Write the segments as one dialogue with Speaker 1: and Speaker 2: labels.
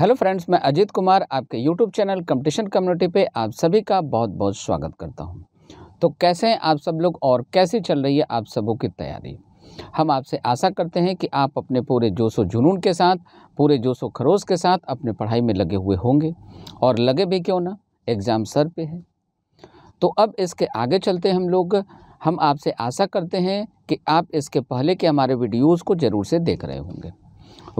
Speaker 1: hello friends मैं अजीत कुमार आपके YouTube channel competition community पे आप सभी का बहुत बहुत स्वागत करता हूँ तो कैसे हैं आप सब लोग और कैसी चल रही है आप सबों की तैयारी हम आपसे आशा करते हैं कि आप अपने पूरे जोशो जुनून के साथ पूरे जोशो खरोश के साथ अपने पढ़ाई में लगे हुए होंगे और लगे भी क्यों ना एग्ज़ाम सर पर है तो अब इसके आगे चलते हम लोग हम आपसे आशा करते हैं कि आप इसके पहले के हमारे वीडियोज़ को ज़रूर से देख रहे होंगे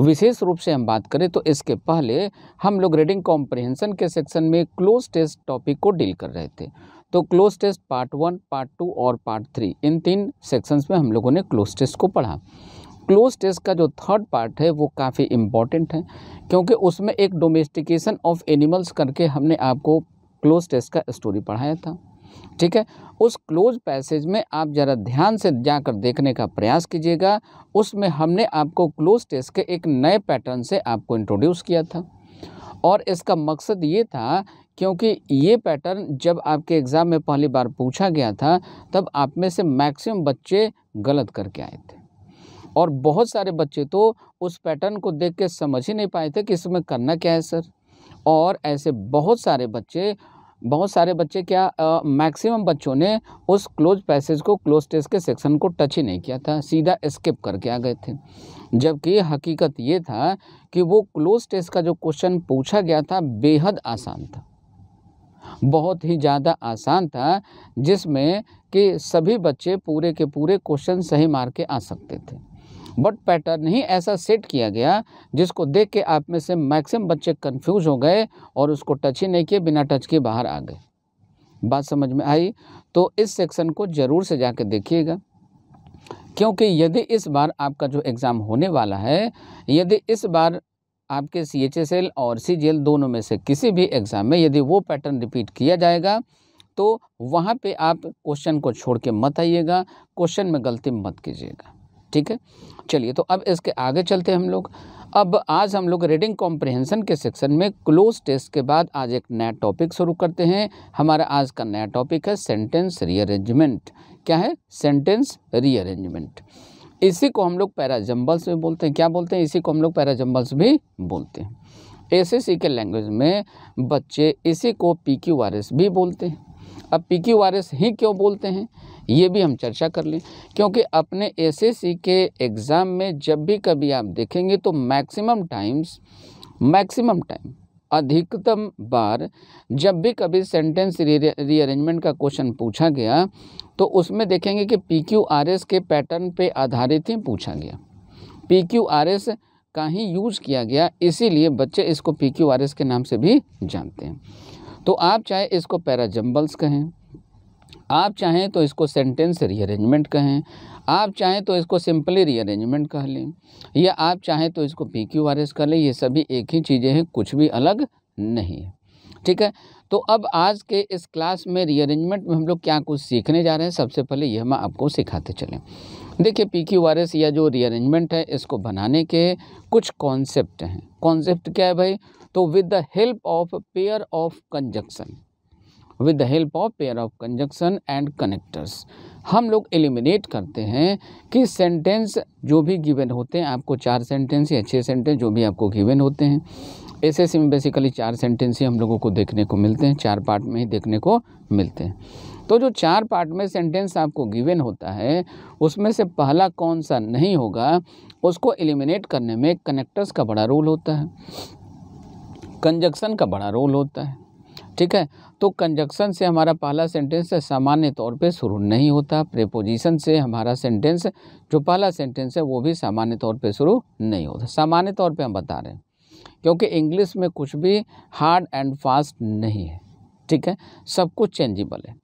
Speaker 1: विशेष रूप से हम बात करें तो इसके पहले हम लोग रीडिंग कॉम्प्रिहेंसन के सेक्शन में क्लोज टेस्ट टॉपिक को डील कर रहे थे तो cloze test part one part two और पार्ट थ्री इन तीन सेक्शंस में हम लोगों ने क्लोज टेस्ट को पढ़ा क्लोज टेस्ट का जो थर्ड पार्ट है वो काफ़ी इम्पॉर्टेंट है क्योंकि उसमें एक डोमेस्टिकेशन ऑफ एनिमल्स करके हमने आपको क्लोज टेस्ट का स्टोरी पढ़ाया था ठीक है उस क्लोज पैसेज में आप ज़रा ध्यान से जाकर देखने का प्रयास कीजिएगा उसमें हमने आपको क्लोज टेस्ट के एक नए पैटर्न से आपको इंट्रोड्यूस किया था और इसका मकसद ये था क्योंकि ये पैटर्न जब आपके एग्ज़ाम में पहली बार पूछा गया था तब आप में से मैक्सिमम बच्चे गलत करके आए थे और बहुत सारे बच्चे तो उस पैटर्न को देख के समझ ही नहीं पाए थे कि इसमें करना क्या है सर और ऐसे बहुत सारे बच्चे बहुत सारे बच्चे क्या मैक्सिमम बच्चों ने उस क्लोज पैसेज को क्लोज टेस्ट के सेक्शन को टच ही नहीं किया था सीधा स्किप करके आ गए थे जबकि हकीकत ये था कि वो क्लोज टेस्ट का जो क्वेश्चन पूछा गया था बेहद आसान था बहुत ही ज़्यादा आसान था जिसमें कि सभी बच्चे पूरे के पूरे क्वेश्चन सही मार के आ सकते थे बट पैटर्न ही ऐसा सेट किया गया जिसको देख के आप में से मैक्सिमम बच्चे कंफ्यूज हो गए और उसको टच ही नहीं किए बिना टच के बाहर आ गए बात समझ में आई तो इस सेक्शन को ज़रूर से जाके देखिएगा क्योंकि यदि इस बार आपका जो एग्ज़ाम होने वाला है यदि इस बार आपके सी एच एस एल और सी जी एल दोनों में से किसी भी एग्ज़ाम में यदि वो पैटर्न रिपीट किया जाएगा तो वहाँ पे आप क्वेश्चन को छोड़ के मत आइएगा क्वेश्चन में गलती मत कीजिएगा ठीक है चलिए तो अब इसके आगे चलते हैं हम लोग अब आज हम लोग रीडिंग कॉम्प्रिहेंशन के सेक्शन में क्लोज टेस्ट के बाद आज एक नया टॉपिक शुरू करते हैं हमारा आज का नया टॉपिक है सेंटेंस रीअरेंजमेंट क्या है सेंटेंस रीअरेंजमेंट इसी को हम लोग पैराजम्बल्स भी बोलते हैं क्या बोलते हैं इसी को हम लोग पैराजम्बल्स भी बोलते हैं सी के लैंग्वेज में बच्चे इसी को पी क्यू आर एस भी बोलते हैं अब पी क्यू आर एस ही क्यों बोलते हैं ये भी हम चर्चा कर लें क्योंकि अपने एसएससी e के एग्ज़ाम में जब भी कभी आप देखेंगे तो मैक्सिमम टाइम्स मैक्सिमम टाइम अधिकतम बार जब भी कभी सेंटेंस रीअरेंजमेंट का क्वेश्चन पूछा गया तो उसमें देखेंगे कि पी क्यू आर एस के पैटर्न पे आधारित ही पूछा गया पी क्यू आर एस का ही यूज़ किया गया इसीलिए बच्चे इसको पी क्यू आर एस के नाम से भी जानते हैं तो आप चाहे इसको पैराजम्बल्स कहें आप चाहें तो इसको सेंटेंस रीअरेंजमेंट कहें आप चाहें तो इसको सिंपली रीअरेंजमेंट कह लें या आप चाहें तो इसको पी क्यू आर एस कर लें ये सभी एक ही चीज़ें हैं कुछ भी अलग नहीं है ठीक है तो अब आज के इस क्लास में रीअरेंजमेंट में हम लोग क्या कुछ सीखने जा रहे हैं सबसे पहले यह हम आपको सिखाते चलें देखिए पी क्यू आर एस या जो रीअरेंजमेंट है इसको बनाने के कुछ कॉन्सेप्ट हैं कॉन्सेप्ट क्या है भाई तो with the help of pair of conjunction with the help of pair of conjunction and connectors हम लोग एलिमिनेट करते हैं कि सेंटेंस जो भी गिवन होते हैं आपको चार सेंटेंस या छः सेंटेंस जो भी आपको गिवन होते हैं ऐसे में बेसिकली चार सेंटेंस ही हम लोगों को देखने को मिलते हैं चार पार्ट में ही देखने को मिलते हैं तो जो चार पार्ट में सेंटेंस आपको गिवन होता है उसमें से पहला कौन सा नहीं होगा उसको एलिमिनेट करने में कनेक्टर्स का बड़ा रोल होता है कंजक्शन का बड़ा रोल होता है ठीक है तो कंजक्शन से हमारा पहला सेंटेंस सामान्य तौर पे शुरू नहीं होता प्रेपोजिशन से हमारा सेंटेंस जो पहला सेंटेंस है वो भी सामान्य तौर पे शुरू नहीं होता सामान्य तौर पे हम बता रहे हैं क्योंकि इंग्लिश में कुछ भी हार्ड एंड फास्ट नहीं है ठीक है सब कुछ चेंजेबल है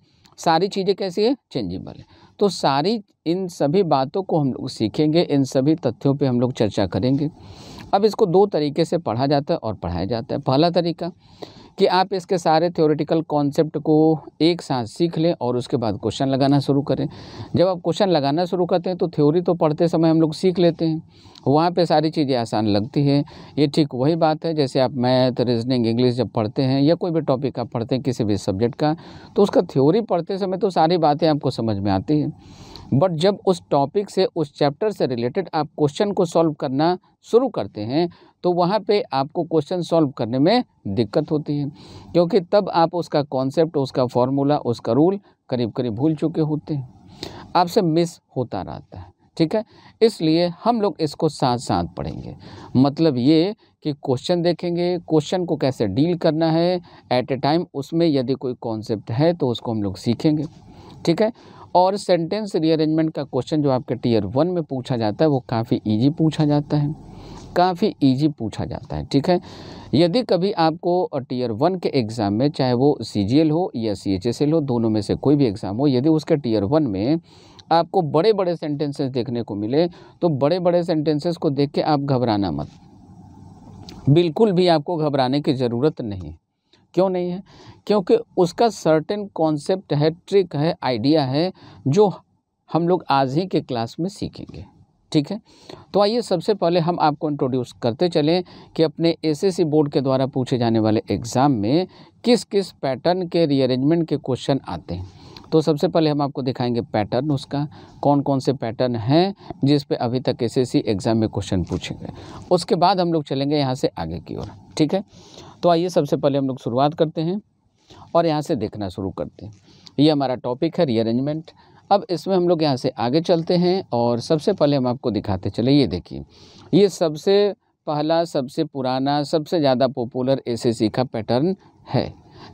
Speaker 1: सारी चीज़ें कैसी है चेंजेबल है तो सारी इन सभी बातों को हम लोग सीखेंगे इन सभी तथ्यों पर हम लोग चर्चा करेंगे अब इसको दो तरीके से पढ़ा जाता है और पढ़ाया जाता है पहला तरीका कि आप इसके सारे थ्योरेटिकल कॉन्सेप्ट को एक साथ सीख लें और उसके बाद क्वेश्चन लगाना शुरू करें जब आप क्वेश्चन लगाना शुरू करते हैं तो थ्योरी तो पढ़ते समय हम लोग सीख लेते हैं वहाँ पे सारी चीज़ें आसान लगती है ये ठीक वही बात है जैसे आप मैथ रीजनिंग इंग्लिश जब पढ़ते हैं या कोई भी टॉपिक आप पढ़ते हैं किसी भी सब्जेक्ट का तो उसका थ्योरी पढ़ते समय तो सारी बातें आपको समझ में आती है बट जब उस टॉपिक से उस चैप्टर से रिलेटेड आप क्वेश्चन को सॉल्व करना शुरू करते हैं तो वहाँ पे आपको क्वेश्चन सॉल्व करने में दिक्कत होती है क्योंकि तब आप उसका कॉन्सेप्ट उसका फॉर्मूला उसका रूल करीब करीब भूल चुके होते हैं आपसे मिस होता रहता है ठीक है इसलिए हम लोग इसको साथ साथ पढ़ेंगे मतलब ये कि क्वेश्चन देखेंगे क्वेश्चन को कैसे डील करना है एट ए टाइम उसमें यदि कोई कॉन्सेप्ट है तो उसको हम लोग सीखेंगे ठीक है और सेंटेंस रीअरेंजमेंट का क्वेश्चन जो आपके टीयर वन में पूछा जाता है वो काफ़ी इजी पूछा जाता है काफ़ी इजी पूछा जाता है ठीक है यदि कभी आपको टीयर वन के एग्ज़ाम में चाहे वो सी हो या सी हो दोनों में से कोई भी एग्ज़ाम हो यदि उसके टीयर वन में आपको बड़े बड़े सेंटेंसेस देखने को मिले तो बड़े बड़े सेंटेंसेस को देख के आप घबराना मत बिल्कुल भी आपको घबराने की ज़रूरत नहीं क्यों नहीं है क्योंकि उसका सर्टेन कॉन्सेप्ट है ट्रिक है आइडिया है जो हम लोग आज ही के क्लास में सीखेंगे ठीक है तो आइए सबसे पहले हम आपको इंट्रोड्यूस करते चलें कि अपने एसएससी बोर्ड के द्वारा पूछे जाने वाले एग्ज़ाम में किस किस पैटर्न के रीअरेंजमेंट के क्वेश्चन आते हैं तो सबसे पहले हम आपको दिखाएंगे पैटर्न उसका कौन कौन से पैटर्न हैं जिस पे अभी तक एसएससी एग्ज़ाम में क्वेश्चन पूछेंगे उसके बाद हम लोग चलेंगे यहाँ से आगे की ओर ठीक है तो आइए सबसे पहले हम लोग शुरुआत करते हैं और यहाँ से देखना शुरू करते हैं ये हमारा टॉपिक है रीअरेंजमेंट अब इसमें हम लोग यहाँ से आगे चलते हैं और सबसे पहले हम आपको दिखाते चले ये देखिए ये सबसे पहला सबसे पुराना सबसे ज़्यादा पॉपुलर एस का पैटर्न है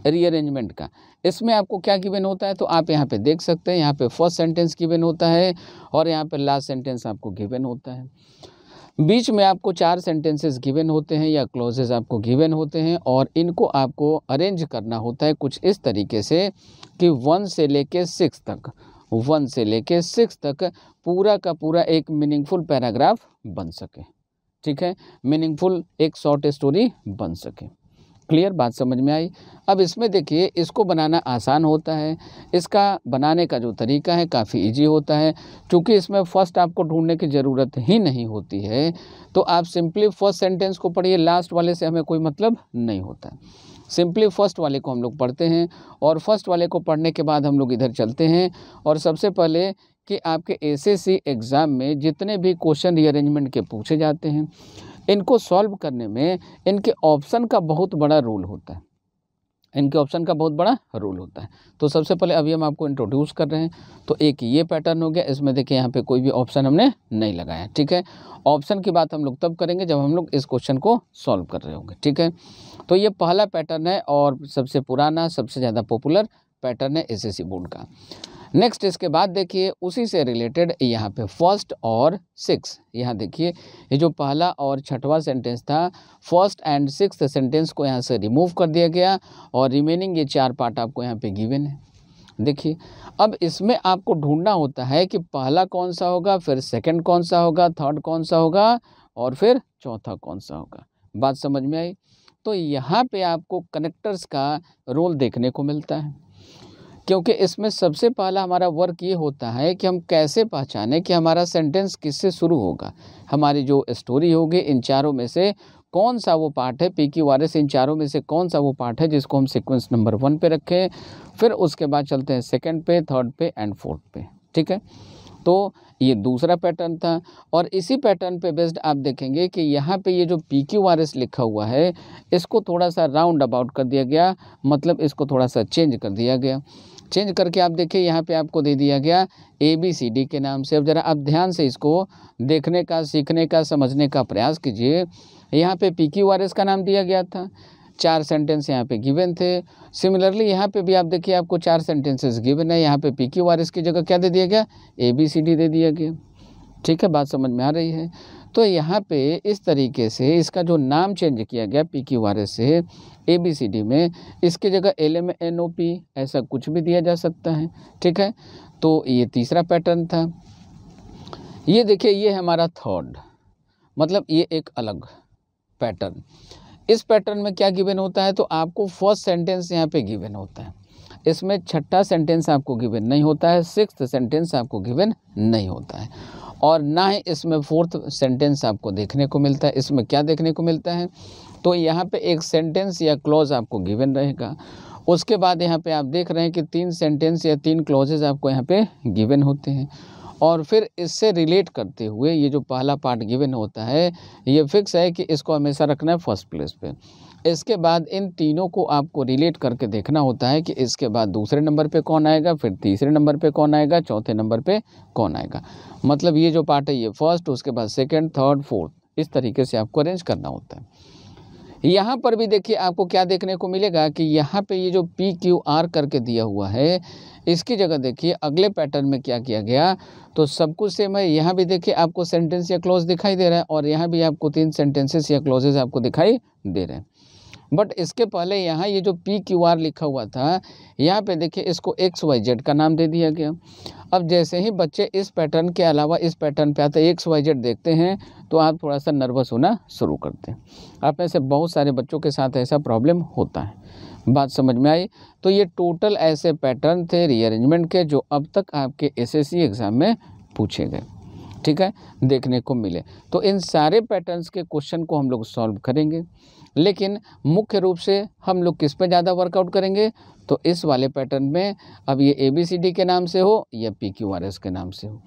Speaker 1: रीअरेंजमेंट का इसमें आपको क्या गिवन होता है तो आप यहाँ पे देख सकते हैं यहाँ पे फर्स्ट सेंटेंस गिवन होता है और यहाँ पे लास्ट सेंटेंस आपको गिवन होता है बीच में आपको चार सेंटेंसेस गिवन होते हैं या क्लोजेज़ आपको गिवन होते हैं और इनको आपको अरेंज करना होता है कुछ इस तरीके से कि वन से लेके सिक्स तक वन से लेके सिक्स तक पूरा का पूरा एक मीनिंगफुल पैराग्राफ बन सके ठीक है मीनिंगफुल एक शॉर्ट स्टोरी बन सके क्लियर बात समझ में आई अब इसमें देखिए इसको बनाना आसान होता है इसका बनाने का जो तरीका है काफ़ी इजी होता है क्योंकि इसमें फर्स्ट आपको ढूंढने की ज़रूरत ही नहीं होती है तो आप सिंपली फर्स्ट सेंटेंस को पढ़िए लास्ट वाले से हमें कोई मतलब नहीं होता सिंपली फ़र्स्ट वाले को हम लोग पढ़ते हैं और फर्स्ट वाले को पढ़ने के बाद हम लोग इधर चलते हैं और सबसे पहले कि आपके एस एग्ज़ाम में जितने भी क्वेश्चन रीअरेंजमेंट के पूछे जाते हैं इनको सॉल्व करने में इनके ऑप्शन का बहुत बड़ा रोल होता है इनके ऑप्शन का बहुत बड़ा रोल होता है तो सबसे पहले अभी हम आपको इंट्रोड्यूस कर रहे हैं तो एक ये पैटर्न हो गया इसमें देखिए यहाँ पे कोई भी ऑप्शन हमने नहीं लगाया ठीक है ऑप्शन की बात हम लोग तब करेंगे जब हम लोग इस क्वेश्चन को सॉल्व कर रहे होंगे ठीक है तो ये पहला पैटर्न है और सबसे पुराना सबसे ज़्यादा पॉपुलर पैटर्न है एस बोर्ड का नेक्स्ट इसके बाद देखिए उसी से रिलेटेड यहाँ पे फर्स्ट और सिक्स यहाँ देखिए ये जो पहला और छठवां सेंटेंस था फर्स्ट एंड सिक्स सेंटेंस को यहाँ से रिमूव कर दिया गया और रिमेनिंग ये चार पार्ट आपको यहाँ पे गिवन है देखिए अब इसमें आपको ढूंढना होता है कि पहला कौन सा होगा फिर सेकेंड कौन सा होगा थर्ड कौन सा होगा और फिर चौथा कौन सा होगा बात समझ में आई तो यहाँ पे आपको कनेक्टर्स का रोल देखने को मिलता है क्योंकि इसमें सबसे पहला हमारा वर्क ये होता है कि हम कैसे पहचाने कि हमारा सेंटेंस किससे शुरू होगा हमारी जो स्टोरी होगी इन चारों में से कौन सा वो पार्ट है पी क्यू आर एस इन चारों में से कौन सा वो पार्ट है जिसको हम सीक्वेंस नंबर वन पे रखें फिर उसके बाद चलते हैं सेकंड पे थर्ड पे एंड फोर्थ पे ठीक है तो ये दूसरा पैटर्न था और इसी पैटर्न पे बेस्ड आप देखेंगे कि यहाँ पे ये जो पी क्यू आर एस लिखा हुआ है इसको थोड़ा सा राउंड अबाउट कर दिया गया मतलब इसको थोड़ा सा चेंज कर दिया गया चेंज करके आप देखिए यहाँ पे आपको दे दिया गया ए बी सी डी के नाम से अब ज़रा आप ध्यान से इसको देखने का सीखने का समझने का प्रयास कीजिए यहाँ पे पी क्यू आर एस का नाम दिया गया था चार सेंटेंस यहाँ पे गिवन थे सिमिलरली यहाँ पे भी आप देखिए आपको चार सेंटेंसेस गिवन है यहाँ पे पी क्यू आर एस की जगह क्या दे दिया गया ए बी सी डी दे दिया गया ठीक है बात समझ में आ रही है तो यहाँ पे इस तरीके से इसका जो नाम चेंज किया गया पी क्यू आर एस से ए बी सी डी में इसके जगह L M N O P ऐसा कुछ भी दिया जा सकता है ठीक है तो ये तीसरा पैटर्न था ये देखिए ये हमारा थर्ड मतलब ये एक अलग पैटर्न इस पैटर्न में क्या गिवन होता है तो आपको फर्स्ट सेंटेंस यहाँ पे गिवन होता है इसमें छठा सेंटेंस आपको गिवन नहीं होता है सिक्स सेंटेंस आपको गिवन नहीं होता है और ना ही इसमें फोर्थ सेंटेंस आपको देखने को मिलता है इसमें क्या देखने को मिलता है तो यहाँ पे एक सेंटेंस या क्लॉज आपको गिवन रहेगा उसके बाद यहाँ पे आप देख रहे हैं कि तीन सेंटेंस या तीन क्लॉजेज आपको यहाँ पे गिवन होते हैं और फिर इससे रिलेट करते हुए ये जो पहला पार्ट गिवन होता है ये फिक्स है कि इसको हमेशा रखना है फर्स्ट प्लेस पर इसके बाद इन तीनों को आपको रिलेट करके देखना होता है कि इसके बाद दूसरे नंबर पे कौन आएगा फिर तीसरे नंबर पे कौन आएगा चौथे नंबर पे कौन आएगा मतलब ये जो पार्ट है ये फर्स्ट उसके बाद सेकंड थर्ड फोर्थ इस तरीके से आपको अरेंज करना होता है यहाँ पर भी देखिए आपको क्या देखने को मिलेगा कि यहाँ पर ये जो पी क्यू आर करके दिया हुआ है इसकी जगह देखिए अगले पैटर्न में क्या किया गया तो सब कुछ सेम है यहाँ भी देखिए आपको सेंटेंस या क्लोज दिखाई दे रहा है और यहाँ भी आपको तीन सेंटेंसेस या क्लोजेज आपको दिखाई दे रहे हैं बट इसके पहले यहाँ ये जो पी क्यू आर लिखा हुआ था यहाँ पे देखिए इसको एक्स वाई जेड का नाम दे दिया गया अब जैसे ही बच्चे इस पैटर्न के अलावा इस पैटर्न पे आते एक्स वाई जेड देखते हैं तो आप थोड़ा सा नर्वस होना शुरू करते हैं आप में से बहुत सारे बच्चों के साथ ऐसा प्रॉब्लम होता है बात समझ में आई तो ये टोटल ऐसे पैटर्न थे रीअरेंजमेंट के जो अब तक आपके एस एग्ज़ाम में पूछे गए ठीक है देखने को मिले तो इन सारे पैटर्न्स के क्वेश्चन को हम लोग सॉल्व करेंगे लेकिन मुख्य रूप से हम लोग किस पे ज़्यादा वर्कआउट करेंगे तो इस वाले पैटर्न में अब ये ए बी सी डी के नाम से हो या पी क्यू आर एस के नाम से हो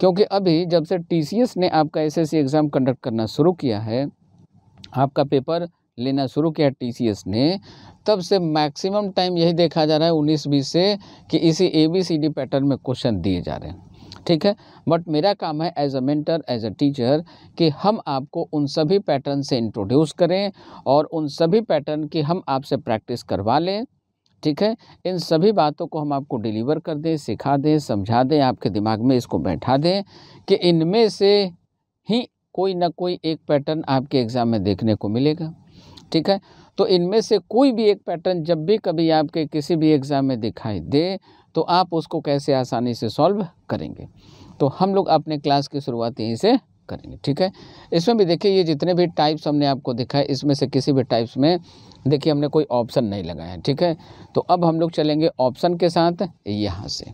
Speaker 1: क्योंकि अभी जब से टी सी एस ने आपका S S C exam conduct करना शुरू किया है आपका पेपर लेना शुरू किया टी सी एस ने तब से मैक्सिमम टाइम यही देखा जा रहा है उन्नीस बीस से कि इसी A B C D pattern में क्वेश्चन दिए जा रहे हैं ठीक है बट मेरा काम है as a mentor as a teacher कि हम आपको उन सभी पैटर्न से इंट्रोड्यूस करें और उन सभी पैटर्न की हम आपसे प्रैक्टिस करवा लें ठीक है इन सभी बातों को हम आपको डिलीवर कर दें सिखा दें समझा दें आपके दिमाग में इसको बैठा दें कि इनमें से ही कोई ना कोई एक पैटर्न आपके एग्ज़ाम में देखने को मिलेगा ठीक है तो इनमें से कोई भी एक पैटर्न जब भी कभी आपके किसी भी एग्ज़ाम में दिखाई दे तो आप उसको कैसे आसानी से सॉल्व करेंगे तो हम लोग अपने क्लास की शुरुआत यहीं से करेंगे ठीक है इसमें भी देखिए ये जितने भी टाइप्स हमने आपको दिखाए इसमें से किसी भी टाइप्स में देखिए हमने कोई ऑप्शन नहीं लगाया है ठीक है तो अब हम लोग चलेंगे ऑप्शन के साथ यहाँ से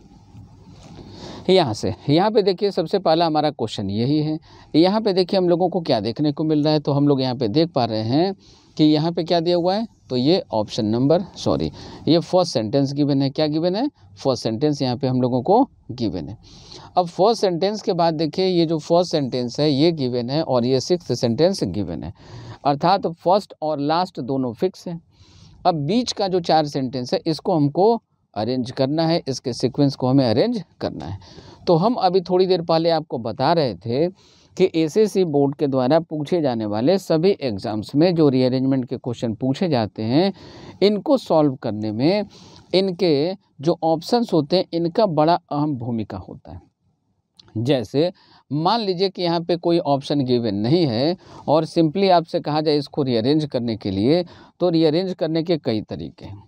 Speaker 1: यहाँ से यहाँ पे देखिए सबसे पहला हमारा क्वेश्चन यही है यहाँ पे देखिए हम लोगों को क्या देखने को मिल रहा है तो हम लोग यहाँ पे देख पा रहे हैं कि यहाँ पे क्या दिया हुआ है तो ये ऑप्शन नंबर सॉरी ये फर्स्ट सेंटेंस गिवन है क्या गिवन है फर्स्ट सेंटेंस यहाँ पे हम लोगों को गिवन है अब फर्स्ट सेंटेंस के बाद देखिए ये जो फर्स्ट सेंटेंस है ये गिवन है और ये सिक्स सेंटेंस गिवन है अर्थात तो फर्स्ट और लास्ट दोनों फिक्स हैं अब बीच का जो चार सेंटेंस है इसको हमको अरेंज करना है इसके सिक्वेंस को हमें अरेंज करना है तो हम अभी थोड़ी देर पहले आपको बता रहे थे कि एसएससी बोर्ड के द्वारा पूछे जाने वाले सभी एग्ज़ाम्स में जो रीअरेंजमेंट के क्वेश्चन पूछे जाते हैं इनको सॉल्व करने में इनके जो ऑप्शंस होते हैं इनका बड़ा अहम भूमिका होता है जैसे मान लीजिए कि यहाँ पे कोई ऑप्शन गिवन नहीं है और सिंपली आपसे कहा जाए इसको रीअरेंज करने के लिए तो रीअरेंज करने के कई तरीके हैं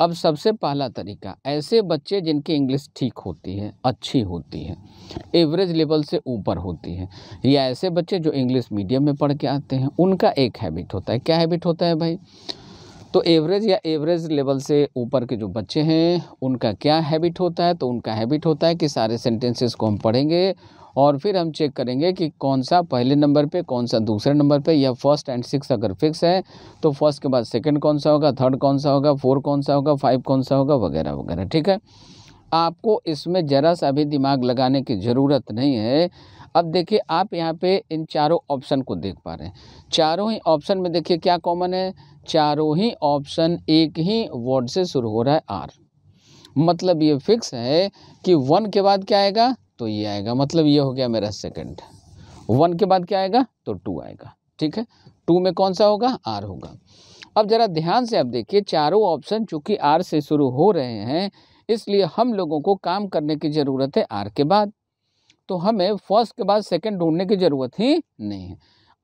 Speaker 1: अब सबसे पहला तरीका ऐसे बच्चे जिनकी इंग्लिश ठीक होती है अच्छी होती है एवरेज लेवल से ऊपर होती है या ऐसे बच्चे जो इंग्लिश मीडियम में पढ़ के आते हैं उनका एक हैबिट होता है क्या हैबिट होता है भाई तो एवरेज या एवरेज लेवल से ऊपर के जो बच्चे हैं उनका क्या हैबिट होता है तो उनका हैबिट होता है कि सारे सेंटेंसेस को हम पढ़ेंगे और फिर हम चेक करेंगे कि कौन सा पहले नंबर पे कौन सा दूसरे नंबर पे या फर्स्ट एंड सिक्स अगर फिक्स है तो फर्स्ट के बाद सेकंड कौन सा होगा थर्ड कौन सा होगा फोर कौन सा होगा फाइव कौन सा होगा वगैरह वगैरह ठीक है आपको इसमें ज़रा सा भी दिमाग लगाने की ज़रूरत नहीं है अब देखिए आप यहाँ पे इन चारों ऑप्शन को देख पा रहे हैं चारों ही ऑप्शन में देखिए क्या कॉमन है चारों ही ऑप्शन एक ही वर्ड से शुरू हो रहा है आर मतलब ये फिक्स है कि वन के बाद क्या आएगा तो ये आएगा मतलब ये हो गया मेरा सेकंड वन के बाद क्या आएगा तो टू आएगा ठीक है टू में कौन सा होगा आर होगा अब ज़रा ध्यान से आप देखिए चारों ऑप्शन चूंकि आर से शुरू हो रहे हैं इसलिए हम लोगों को काम करने की ज़रूरत है आर के बाद तो हमें फर्स्ट के बाद सेकंड ढूंढने की ज़रूरत ही नहीं है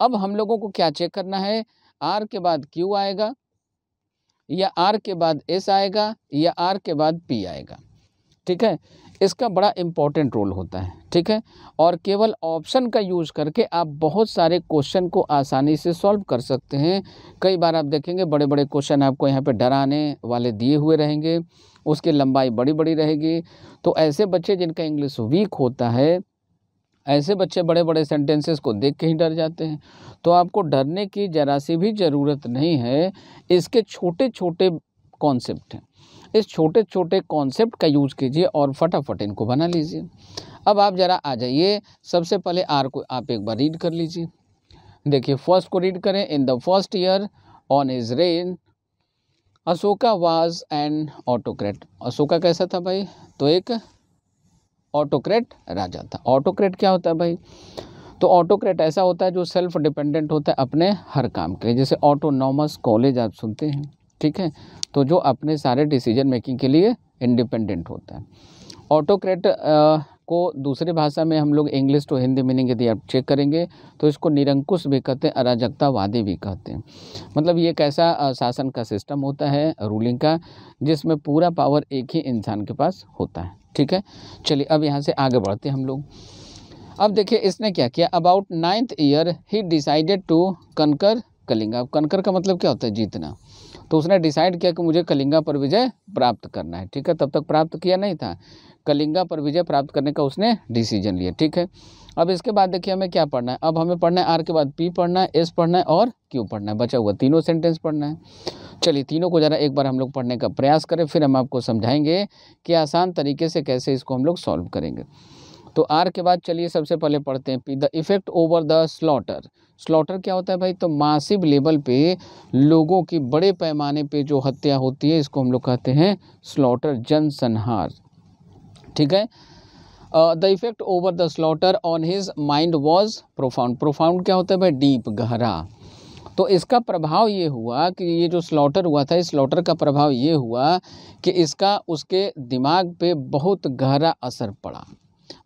Speaker 1: अब हम लोगों को क्या चेक करना है आर के बाद क्यू आएगा या आर के बाद एस आएगा या आर के बाद पी आएगा ठीक है इसका बड़ा इम्पॉर्टेंट रोल होता है ठीक है और केवल ऑप्शन का यूज़ करके आप बहुत सारे क्वेश्चन को आसानी से सॉल्व कर सकते हैं कई बार आप देखेंगे बड़े बड़े क्वेश्चन आपको यहाँ पे डराने वाले दिए हुए रहेंगे उसकी लंबाई बड़ी बड़ी रहेगी तो ऐसे बच्चे जिनका इंग्लिश वीक होता है ऐसे बच्चे बड़े बड़े सेंटेंसेस को देख के ही डर जाते हैं तो आपको डरने की जरा सी भी ज़रूरत नहीं है इसके छोटे छोटे कॉन्सेप्ट हैं इस छोटे छोटे कॉन्सेप्ट का यूज़ कीजिए और फटाफट इनको बना लीजिए अब आप ज़रा आ जाइए सबसे पहले आर को आप एक बार रीड कर लीजिए देखिए फर्स्ट को रीड करें in the first year on his reign Ashoka was an autocrat Ashoka कैसा था भाई तो एक ऑटोक्रेट राजा था ऑटोक्रेट क्या होता है भाई तो ऑटोक्रेट ऐसा होता है जो सेल्फ डिपेंडेंट होता है अपने हर काम के लिए जैसे ऑटोनॉमस कॉलेज आप सुनते हैं ठीक है तो जो अपने सारे डिसीजन मेकिंग के लिए इंडिपेंडेंट होता है ऑटोक्रेट को दूसरी भाषा में हम लोग इंग्लिश टू हिंदी मीनिंग यदि आप चेक करेंगे तो इसको निरंकुश भी कहते हैं अराजकतावादी भी कहते हैं मतलब ये कैसा शासन का सिस्टम होता है रूलिंग का जिसमें पूरा पावर एक ही इंसान के पास होता है ठीक है चलिए अब यहाँ से आगे बढ़ते हैं हम लोग अब देखिए इसने क्या किया अबाउट नाइन्थ ईयर ही डिसाइडेड टू कनकर कलिंगा अब कनकर का मतलब क्या होता है जीतना तो उसने डिसाइड किया कि मुझे कलिंगा पर विजय प्राप्त करना है ठीक है तब तक प्राप्त किया नहीं था कलिंगा पर विजय प्राप्त करने का उसने डिसीजन लिया ठीक है अब इसके बाद देखिए हमें क्या पढ़ना है अब हमें पढ़ना है आर के बाद पी पढ़ना है एस पढ़ना है और क्यू पढ़ना है बचा हुआ तीनों सेंटेंस पढ़ना है चलिए तीनों को ज़रा एक बार हम लोग पढ़ने का प्रयास करें फिर हम आपको समझाएंगे कि आसान तरीके से कैसे इसको हम लोग सॉल्व करेंगे तो आर के बाद चलिए सबसे पहले पढ़ते हैं P the effect over the slaughter slaughter क्या होता है भाई तो मासिव लेवल पे लोगों की बड़े पैमाने पे जो हत्या होती है इसको हम लोग कहते हैं स्लॉटर जनसंहार ठीक है the effect over the slaughter on his mind was profound profound क्या होता है भाई डीप गहरा तो इसका प्रभाव ये हुआ कि ये जो स्लॉटर हुआ था इस स्लॉटर का प्रभाव ये हुआ कि इसका उसके दिमाग पे बहुत गहरा असर पड़ा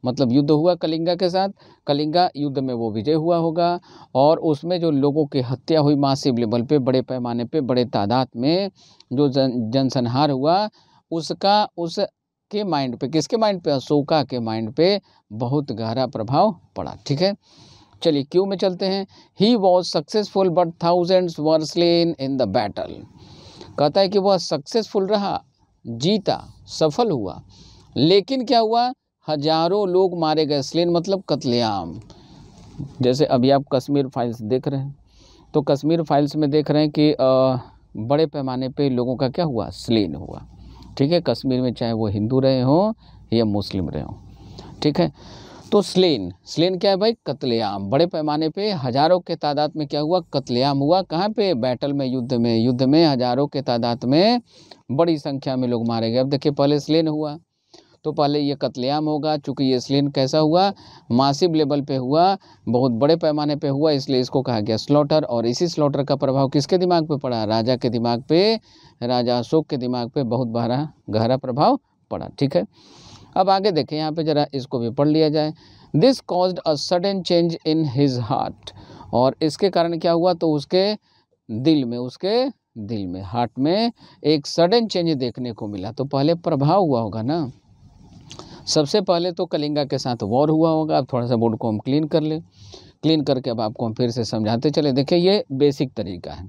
Speaker 1: मतलब युद्ध हुआ कलिंगा के साथ कलिंगा युद्ध में वो विजय हुआ होगा और उसमें जो लोगों की हत्या हुई मासिव लेवल पे बड़े पैमाने पे बड़े तादाद में जो जन जनसंहार हुआ उसका उस के माइंड पे किसके माइंड पे अशोका के माइंड पे बहुत गहरा प्रभाव पड़ा ठीक है चलिए क्यों में चलते हैं he was successful but thousands were slain in the battle कहता है कि वह सक्सेसफुल रहा जीता सफल हुआ लेकिन क्या हुआ हजारों लोग मारे गए स्लेन मतलब कत्लेआम जैसे अभी आप कश्मीर फाइल्स देख रहे हैं तो कश्मीर फाइल्स में देख रहे हैं कि आ, बड़े पैमाने पे लोगों का क्या हुआ स्लेन हुआ ठीक है कश्मीर में चाहे वो हिंदू रहे हों या मुस्लिम रहे हों ठीक है तो स्लेन स्लेन क्या है भाई कत्लेआम बड़े पैमाने पे हज़ारों के तादाद में क्या हुआ कत्लेआम हुआ कहाँ पे बैटल में युद्ध में युद्ध में हज़ारों के तादाद में बड़ी संख्या में लोग मारे गए अब देखिए पहले स्लेन हुआ तो पहले ये कतलेआम होगा चूँकि ये स्लिन कैसा हुआ मासिब लेवल पे हुआ बहुत बड़े पैमाने पे हुआ इसलिए इसको कहा गया स्लॉटर और इसी स्लॉटर का प्रभाव किसके दिमाग पे पड़ा राजा के दिमाग पे राजा अशोक के दिमाग पे बहुत बहरा गहरा प्रभाव पड़ा ठीक है अब आगे देखें यहाँ पे जरा इसको भी पढ़ लिया जाए this cause a sudden change in his heart और इसके कारण क्या हुआ तो उसके दिल में उसके दिल में हार्ट में एक सडन चेंज देखने को मिला तो पहले प्रभाव हुआ होगा ना सबसे पहले तो कलिंगा के साथ वॉर हुआ होगा अब थोड़ा सा बोर्ड को हम क्लीन कर लें क्लीन करके अब आपको हम फिर से समझाते चले देखिए ये बेसिक तरीका है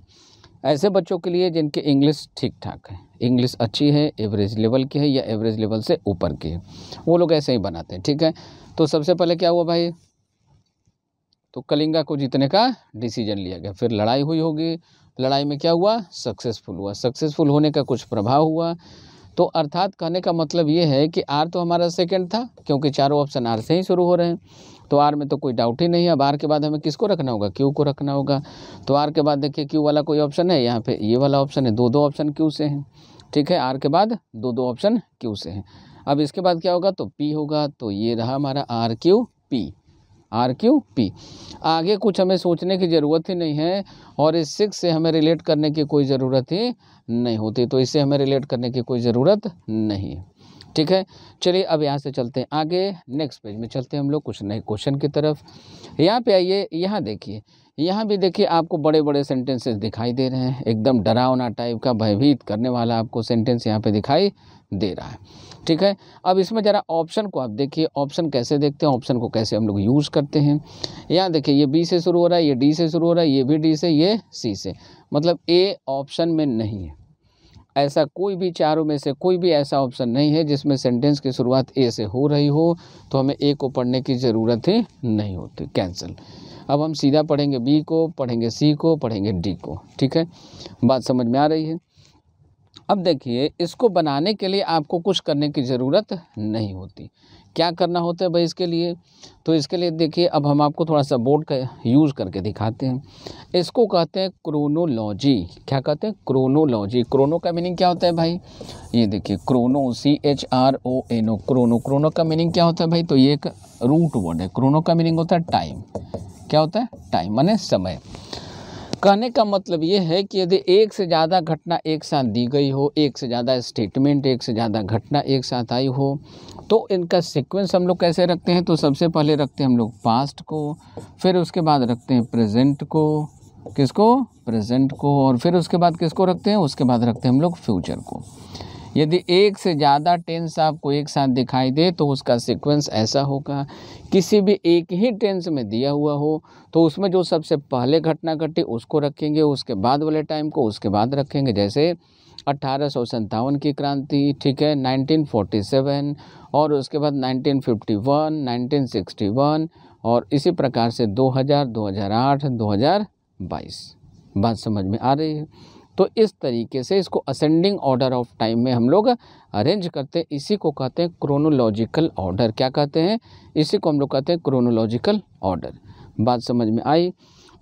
Speaker 1: ऐसे बच्चों के लिए जिनके इंग्लिश ठीक ठाक है इंग्लिश अच्छी है एवरेज लेवल की है या एवरेज लेवल से ऊपर की है वो लोग ऐसे ही बनाते हैं ठीक है तो सबसे पहले क्या हुआ भाई तो कलिंगा को जीतने का डिसीजन लिया गया फिर लड़ाई हुई होगी लड़ाई में क्या हुआ सक्सेसफुल हुआ सक्सेसफुल होने का कुछ प्रभाव हुआ तो अर्थात कहने का मतलब ये है कि आर तो हमारा सेकेंड था क्योंकि चारों ऑप्शन आर से ही शुरू हो रहे हैं तो आर में तो कोई डाउट ही नहीं है अब आर के बाद हमें किसको रखना होगा क्यू को रखना होगा तो आर के बाद देखिए क्यू वाला कोई ऑप्शन है यहाँ पे ये वाला ऑप्शन है दो दो ऑप्शन क्यू से हैं ठीक है आर के बाद दो दो ऑप्शन क्यू से हैं अब इसके बाद क्या होगा तो पी होगा तो ये रहा हमारा R Q P R Q P आगे कुछ हमें सोचने की ज़रूरत ही नहीं है और इस सिक्स से हमें रिलेट करने की कोई ज़रूरत ही नहीं होती तो इसे हमें रिलेट करने की कोई ज़रूरत नहीं है ठीक है चलिए अब यहाँ से चलते हैं आगे नेक्स्ट पेज में चलते हैं हम लोग कुछ नए क्वेश्चन की तरफ यहाँ पे आइए यहाँ देखिए यहाँ भी देखिए आपको बड़े बड़े सेंटेंसेस दिखाई दे रहे हैं एकदम डरावना टाइप का भयभीत करने वाला आपको सेंटेंस यहाँ पे दिखाई दे रहा है ठीक है अब इसमें ज़रा ऑप्शन को आप देखिए ऑप्शन कैसे देखते हैं ऑप्शन को कैसे हम लोग यूज़ करते हैं यहाँ देखिए ये बी से शुरू हो रहा है ये डी से शुरू हो रहा है ये भी डी से ये सी से मतलब ए ऑप्शन में नहीं है ऐसा कोई भी चारों में से कोई भी ऐसा ऑप्शन नहीं है जिसमें सेंटेंस की शुरुआत ए से हो रही हो तो हमें ए को पढ़ने की ज़रूरत ही नहीं होती कैंसिल अब हम सीधा पढ़ेंगे बी को पढ़ेंगे सी को पढ़ेंगे डी को ठीक है बात समझ में आ रही है अब देखिए इसको बनाने के लिए आपको कुछ करने की ज़रूरत नहीं होती क्या करना होता है भाई इसके लिए तो इसके लिए देखिए अब हम आपको थोड़ा सा बोर्ड का यूज़ करके दिखाते हैं इसको कहते हैं क्रोनोलॉजी क्या कहते हैं क्रोनोलॉजी क्रोनो का मीनिंग क्या होता है भाई ये देखिए chrono C H R O N O chrono chrono का मीनिंग क्या होता है भाई तो ये एक रूट वर्ड है क्रोनो का मीनिंग होता है टाइम क्या होता है टाइम माने समय कहने का मतलब ये है कि यदि एक से ज़्यादा घटना एक साथ दी गई हो एक से ज़्यादा स्टेटमेंट एक से ज़्यादा घटना एक साथ आई हो तो इनका सीक्वेंस हम लोग कैसे रखते हैं तो सबसे पहले रखते हैं हम लोग पास्ट को फिर उसके बाद रखते हैं प्रेजेंट को किसको प्रेजेंट को और फिर उसके बाद किसको रखते हैं उसके बाद रखते हैं हम लोग फ्यूचर को यदि एक से ज़्यादा टेंस आपको एक साथ दिखाई दे तो उसका सीक्वेंस ऐसा होगा किसी भी एक ही टेंस में दिया हुआ हो तो उसमें जो सबसे पहले घटना घटी उसको रखेंगे उसके बाद वाले टाइम को उसके बाद रखेंगे जैसे अट्ठारह की क्रांति ठीक है 1947 और उसके बाद 1951, 1961 और इसी प्रकार से 2000, 2008, 2022 बात समझ में आ रही है तो इस तरीके से इसको असेंडिंग ऑर्डर ऑफ टाइम में हम लोग अरेंज करते हैं इसी को कहते हैं क्रोनोलॉजिकल ऑर्डर क्या कहते हैं इसी को हम लोग कहते हैं क्रोनोलॉजिकल ऑर्डर बात समझ में आई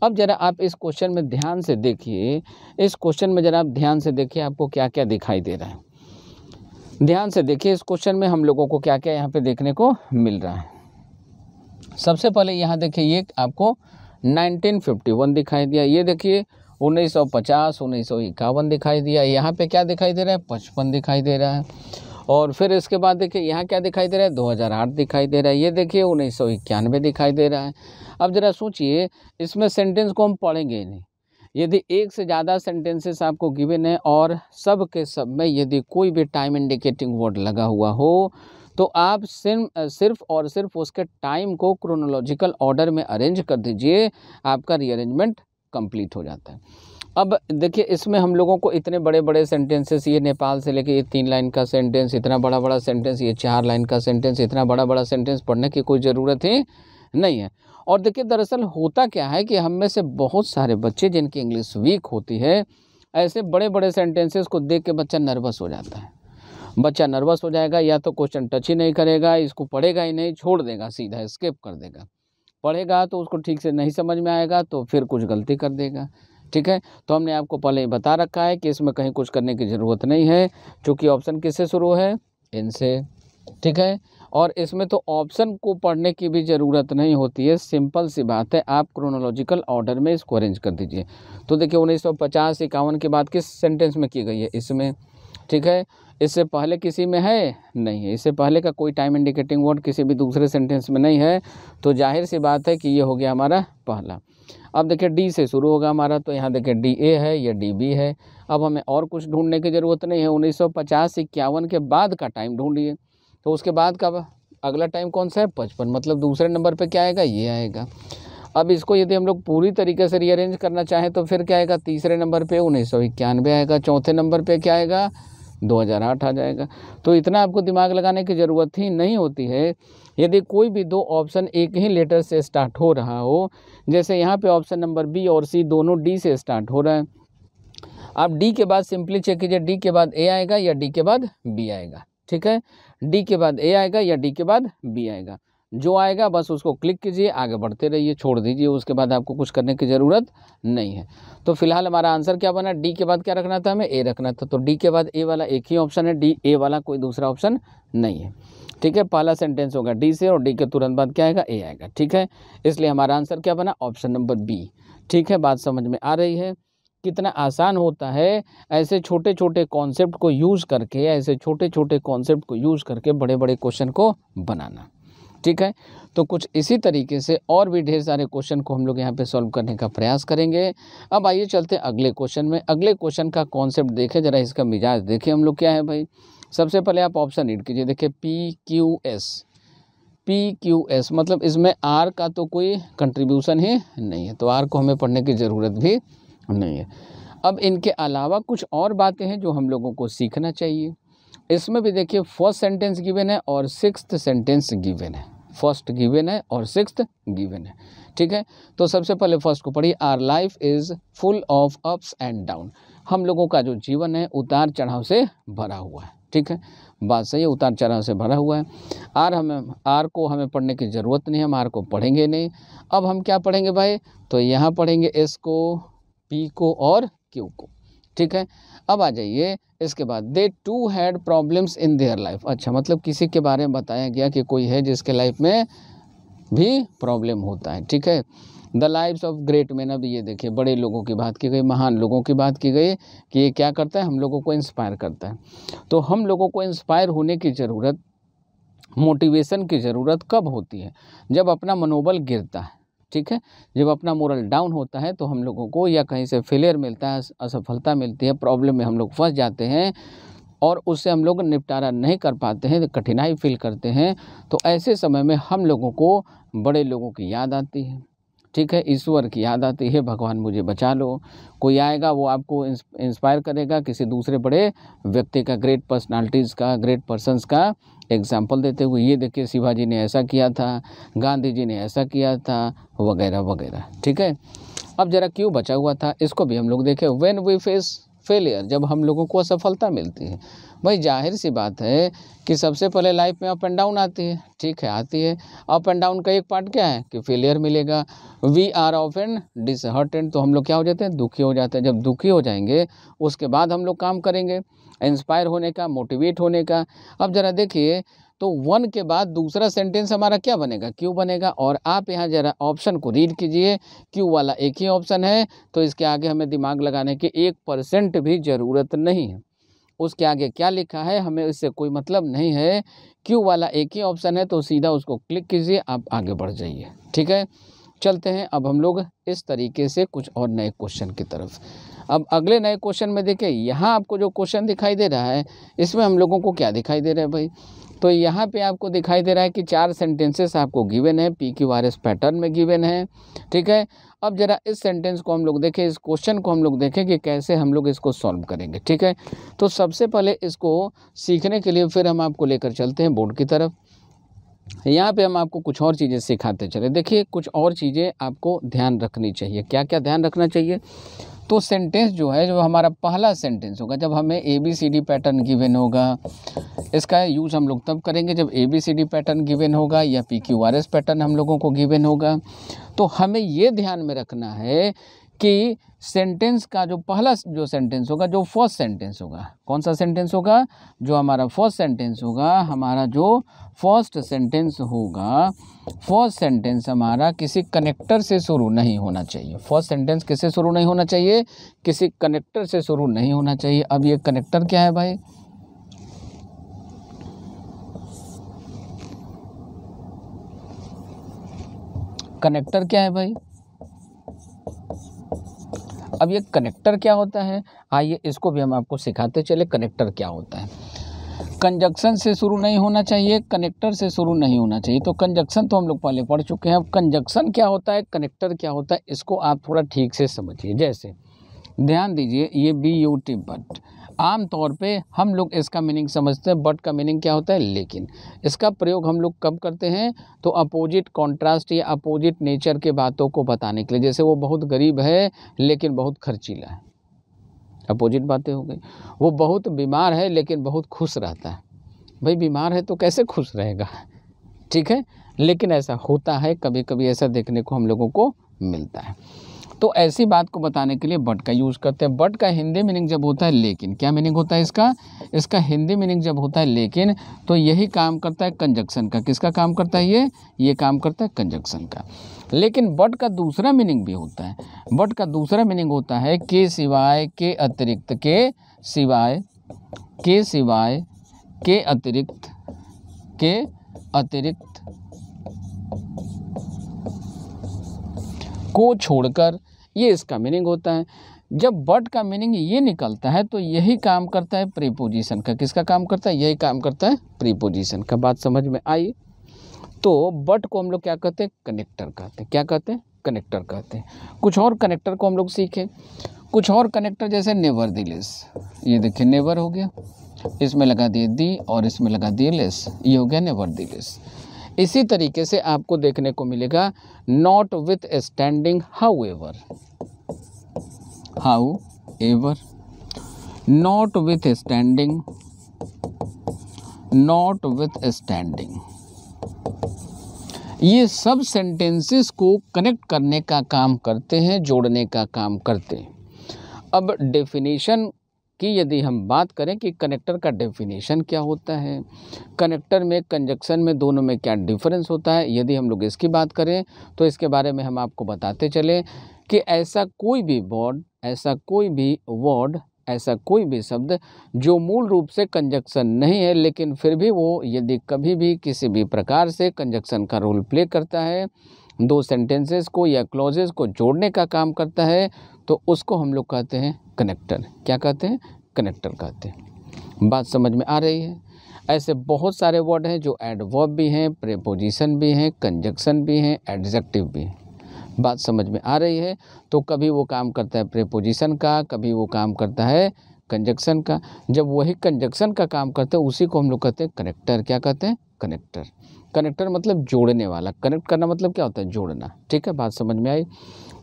Speaker 1: अब ज़रा आप इस क्वेश्चन में ध्यान से देखिए इस क्वेश्चन में ज़रा आप ध्यान से देखिए आपको क्या क्या दिखाई दे रहा है ध्यान से देखिए इस क्वेश्चन में हम लोगों को क्या क्या यहाँ पे देखने को मिल रहा है सबसे पहले यहाँ देखिए ये आपको 1951 दिखाई दिया ये देखिए उन्नीस सौ पचास उन्नीस सौ इक्यावन दिखाई दिया यहाँ पे क्या दिखाई दे रहा है पचपन दिखाई दे रहा है और फिर इसके बाद देखिए यहाँ क्या दिखाई दे रहा है 2008 दिखाई दे रहा है ये देखिए उन्नीस सौ इक्यानवे दिखाई दे रहा है अब ज़रा सोचिए इसमें सेंटेंस को हम पढ़ेंगे नहीं यदि एक से ज़्यादा सेंटेंसेस आपको गिवन है और सब के सब में यदि कोई भी टाइम इंडिकेटिंग वर्ड लगा हुआ हो तो आप सिर्फ और सिर्फ उसके टाइम को क्रोनोलॉजिकल ऑर्डर में अरेंज कर दीजिए आपका रीअरेंजमेंट कंप्लीट हो जाता है अब देखिए इसमें हम लोगों को इतने बड़े बड़े सेंटेंसेस ये नेपाल से लेके ये तीन लाइन का सेंटेंस इतना बड़ा बड़ा सेंटेंस ये चार लाइन का सेंटेंस इतना बड़ा बड़ा सेंटेंस पढ़ने की कोई ज़रूरत ही नहीं है और देखिए दरअसल होता क्या है कि हम में से बहुत सारे बच्चे जिनकी इंग्लिश वीक होती है ऐसे बड़े बड़े सेंटेंसेस को देख के बच्चा नर्वस हो जाता है बच्चा नर्वस हो जाएगा या तो क्वेश्चन टच ही नहीं करेगा इसको पढ़ेगा ही नहीं छोड़ देगा सीधा स्केप कर देगा पढ़ेगा तो उसको ठीक से नहीं समझ में आएगा तो फिर कुछ गलती कर देगा ठीक है तो हमने आपको पहले ही बता रखा है कि इसमें कहीं कुछ करने की ज़रूरत नहीं है चूँकि ऑप्शन किससे शुरू है इनसे ठीक है और इसमें तो ऑप्शन को पढ़ने की भी ज़रूरत नहीं होती है सिंपल सी बात है आप क्रोनोलॉजिकल ऑर्डर में इसको अरेंज कर दीजिए तो देखिए उन्नीस सौ पचास इक्यावन की बात किस सेंटेंस में की गई है इसमें ठीक है इससे पहले किसी में है नहीं है इससे पहले का कोई टाइम इंडिकेटिंग वर्ड किसी भी दूसरे सेंटेंस में नहीं है तो जाहिर सी बात है कि ये हो गया हमारा पहला अब देखिए डी से शुरू होगा हमारा तो यहाँ देखिए डी ए है या डी बी है अब हमें और कुछ ढूंढने की ज़रूरत नहीं है उन्नीस सौ पचास इक्यावन के बाद का टाइम ढूंढिए तो उसके बाद का अगला टाइम कौन सा है पचपन मतलब दूसरे नंबर पर क्या आएगा ये आएगा अब इसको यदि हम लोग पूरी तरीके से रीअरेंज करना चाहें तो फिर क्या आएगा तीसरे नंबर पर उन्नीस सौ इक्यानवे आएगा चौथे नंबर पर क्या आएगा 2008 आ जाएगा तो इतना आपको दिमाग लगाने की ज़रूरत ही नहीं होती है यदि कोई भी दो ऑप्शन एक ही लेटर से स्टार्ट हो रहा हो जैसे यहाँ पे ऑप्शन नंबर बी और सी दोनों डी से स्टार्ट हो रहा है आप डी के बाद सिंपली चेक कीजिए डी के बाद ए आएगा या डी के बाद बी आएगा ठीक है डी के बाद ए आएगा या डी के बाद बी आएगा जो आएगा बस उसको क्लिक कीजिए आगे बढ़ते रहिए छोड़ दीजिए उसके बाद आपको कुछ करने की ज़रूरत नहीं है तो फिलहाल हमारा आंसर क्या बना डी के बाद क्या रखना था हमें ए रखना था तो डी के बाद ए वाला एक ही ऑप्शन है डी ए वाला कोई दूसरा ऑप्शन नहीं है ठीक है पहला सेंटेंस होगा डी से और डी के तुरंत बाद क्या आएगा ए आएगा ठीक है इसलिए हमारा आंसर क्या बना ऑप्शन नंबर बी ठीक है बात समझ में आ रही है कितना आसान होता है ऐसे छोटे छोटे कॉन्सेप्ट को यूज़ करके ऐसे छोटे छोटे कॉन्सेप्ट को यूज़ करके बड़े बड़े क्वेश्चन को बनाना ठीक है तो कुछ इसी तरीके से और भी ढेर सारे क्वेश्चन को हम लोग यहाँ पे सॉल्व करने का प्रयास करेंगे अब आइए चलते हैं अगले क्वेश्चन में अगले क्वेश्चन का कॉन्सेप्ट देखें ज़रा इसका मिजाज देखें हम लोग क्या है भाई सबसे पहले आप ऑप्शन रीड कीजिए देखिए P Q S P Q S मतलब इसमें आर का तो कोई कंट्रीब्यूशन ही नहीं है तो आर को हमें पढ़ने की ज़रूरत भी नहीं है अब इनके अलावा कुछ और बातें हैं जो हम लोगों को सीखना चाहिए इसमें भी देखिए फर्स्ट सेंटेंस गिवेन है और सिक्स सेंटेंस गिवेन है फर्स्ट गिवेन है और सिक्स गिवेन है ठीक है तो सबसे पहले फर्स्ट को पढ़िए our life is full of ups and down हम लोगों का जो जीवन है उतार चढ़ाव से भरा हुआ है ठीक है बात सही है उतार चढ़ाव से भरा हुआ है आर हमें आर को हमें पढ़ने की ज़रूरत नहीं हम आर को पढ़ेंगे नहीं अब हम क्या पढ़ेंगे भाई तो यहाँ पढ़ेंगे एस को पी को और क्यू को ठीक है अब आ जाइए इसके बाद they too had problems in their life अच्छा मतलब किसी के बारे में बताया गया कि कोई है जिसके लाइफ में भी प्रॉब्लम होता है ठीक है the lifes of great man अब ये देखिए बड़े लोगों की बात की गई महान लोगों की बात की गई कि ये क्या करता है हम लोगों को इंस्पायर करता है तो हम लोगों को इंस्पायर होने की ज़रूरत मोटिवेशन की ज़रूरत कब होती है जब अपना मनोबल गिरता है ठीक है जब अपना मोरल डाउन होता है तो हम लोगों को या कहीं से फेलियर मिलता है असफलता मिलती है प्रॉब्लम में हम लोग फंस जाते हैं और उससे हम लोग निपटारा नहीं कर पाते हैं तो कठिनाई फील करते हैं तो ऐसे समय में हम लोगों को बड़े लोगों की याद आती है ठीक है ईश्वर की याद आती है भगवान मुझे बचा लो कोई आएगा वो आपको इंस्पायर करेगा किसी दूसरे बड़े व्यक्ति का ग्रेट पर्सनालिटीज़ का ग्रेट पर्सनस का एग्जाम्पल देते हुए ये देखिए शिवाजी ने ऐसा किया था गांधी जी ने ऐसा किया था वगैरह वगैरह ठीक है अब जरा क्यों बचा हुआ था इसको भी हम लोग देखें वेन वी फेस फेलियर जब हम लोगों को असफलता मिलती है भाई जाहिर सी बात है कि सबसे पहले लाइफ में अप एंड डाउन आती है ठीक है आती है अप एंड डाउन का एक पार्ट क्या है कि फेलियर मिलेगा we are off and disheartened तो हम लोग क्या हो जाते हैं दुखी हो जाते हैं जब दुखी हो जाएंगे उसके बाद हम लोग काम करेंगे इंस्पायर होने का मोटिवेट होने का अब ज़रा देखिए तो वन के बाद दूसरा सेंटेंस हमारा क्या बनेगा क्यों बनेगा और आप यहाँ जरा ऑप्शन को रीड कीजिए क्यों वाला एक ही ऑप्शन है तो इसके आगे हमें दिमाग लगाने की एक परसेंट भी ज़रूरत नहीं है उसके आगे क्या लिखा है हमें इससे कोई मतलब नहीं है क्यू वाला एक ही ऑप्शन है तो सीधा उसको क्लिक कीजिए आप आगे बढ़ जाइए ठीक है चलते हैं अब हम लोग इस तरीके से कुछ और नए क्वेश्चन की तरफ अब अगले नए क्वेश्चन में देखें यहाँ आपको जो क्वेश्चन दिखाई दे रहा है इसमें हम लोगों को क्या दिखाई दे रहा है भाई तो यहाँ पे आपको दिखाई दे रहा है कि चार सेंटेंसेस आपको गिवन है P Q R S pattern में गिवन है ठीक है अब जरा इस सेंटेंस को हम लोग देखें इस क्वेश्चन को हम लोग देखें कि कैसे हम लोग इसको सॉल्व करेंगे ठीक है तो सबसे पहले इसको सीखने के लिए फिर हम आपको लेकर चलते हैं बोर्ड की तरफ यहाँ पे हम आपको कुछ और चीज़ें सिखाते चले देखिए कुछ और चीज़ें आपको ध्यान रखनी चाहिए क्या क्या ध्यान रखना चाहिए तो सेंटेंस जो है जो हमारा पहला सेंटेंस होगा जब हमें A B C D pattern given होगा इसका यूज़ हम लोग तब करेंगे जब A B C D pattern given होगा या P Q R S pattern हम लोगों को गिवन होगा तो हमें ये ध्यान में रखना है कि सेंटेंस का जो पहला जो सेंटेंस होगा जो फर्स्ट सेंटेंस होगा कौन सा सेंटेंस होगा जो हमारा फर्स्ट सेंटेंस होगा हमारा जो फर्स्ट सेंटेंस होगा फर्स्ट सेंटेंस हमारा किसी कनेक्टर से शुरू नहीं होना चाहिए फर्स्ट सेंटेंस किससे शुरू नहीं होना चाहिए किसी कनेक्टर से शुरू नहीं होना चाहिए अब ये कनेक्टर क्या है भाई कनेक्टर क्या है भाई अब ये कनेक्टर क्या होता है आइए इसको भी हम आपको सिखाते चले कनेक्टर क्या होता है कंजक्शन से शुरू नहीं होना चाहिए कनेक्टर से शुरू नहीं होना चाहिए तो कंजक्शन तो हम लोग पहले पढ़ चुके हैं अब कंजक्शन क्या होता है कनेक्टर क्या होता है इसको आप थोड़ा ठीक से समझिए जैसे ध्यान दीजिए ये बी यू टी बट आम तौर पे हम लोग इसका मीनिंग समझते हैं बट का मीनिंग क्या होता है लेकिन इसका प्रयोग हम लोग कब करते हैं तो अपोजिट कॉन्ट्रास्ट या अपोजिट नेचर के बातों को बताने के लिए जैसे वो बहुत गरीब है लेकिन बहुत खर्चीला है अपोजिट बातें हो गई वो बहुत बीमार है लेकिन बहुत खुश रहता है भाई बीमार है तो कैसे खुश रहेगा ठीक है लेकिन ऐसा होता है कभी कभी ऐसा देखने को हम लोगों को मिलता है तो ऐसी बात को बताने के लिए बट का यूज़ करते हैं बट का हिंदी मीनिंग जब होता है लेकिन क्या मीनिंग होता है इसका इसका हिंदी मीनिंग जब होता है लेकिन तो यही काम करता है कंजक्शन का किसका काम करता है ये ये काम करता है कंजक्शन का लेकिन बट का दूसरा मीनिंग भी होता है बट का दूसरा मीनिंग होता है के सिवाय के अतिरिक्त के सिवाय के सिवाय के अतिरिक्त के अतिरिक्त को छोड़कर ये इसका मीनिंग होता है जब बट का मीनिंग ये निकलता है तो यही काम करता है प्रीपोजिशन का किसका काम करता है यही काम करता है प्रीपोजिशन का बात समझ में आई तो बट को हम लोग क्या कहते हैं कनेक्टर कहते हैं क्या कहते हैं कनेक्टर कहते हैं कुछ और कनेक्टर को हम लोग सीखें कुछ और कनेक्टर जैसे नेवर दी लेस ये देखिए नेवर हो गया इसमें लगा दिए दी और इसमें लगा दिए लेस ये हो गया नेवर दी लेस इसी तरीके से आपको देखने को मिलेगा notwithstanding however however notwithstanding notwithstanding ये सब सेंटेंसेस को कनेक्ट करने का काम करते हैं जोड़ने का काम करते हैं अब डेफिनेशन कि यदि हम बात करें कि कनेक्टर का डेफिनेशन क्या होता है कनेक्टर में कंजक्शन में दोनों में क्या डिफरेंस होता है यदि हम लोग इसकी बात करें तो इसके बारे में हम आपको बताते चले कि ऐसा कोई भी वर्ड ऐसा कोई भी वर्ड ऐसा कोई भी शब्द जो मूल रूप से कंजक्शन नहीं है लेकिन फिर भी वो यदि कभी भी किसी भी प्रकार से कंजक्शन का रोल प्ले करता है दो सेंटेंसेस को या क्लॉजेज़ को जोड़ने का काम करता है तो उसको हम लोग कहते हैं कनेक्टर क्या कहते हैं कनेक्टर कहते हैं बात समझ में आ रही है ऐसे बहुत सारे वर्ड हैं जो एडवर्ब भी हैं प्रेपोजिशन भी हैं कंजक्शन भी हैं एडजेक्टिव भी हैं बात समझ में आ रही है तो कभी वो काम करता है प्रेपोजिशन का कभी वो काम करता है कंजक्शन का जब वही कंजक्शन का काम करते हैं उसी को हम लोग कहते हैं कनेक्टर क्या कहते हैं कनेक्टर कनेक्टर मतलब जोड़ने वाला कनेक्ट करना मतलब क्या होता है जोड़ना ठीक है बात समझ में आई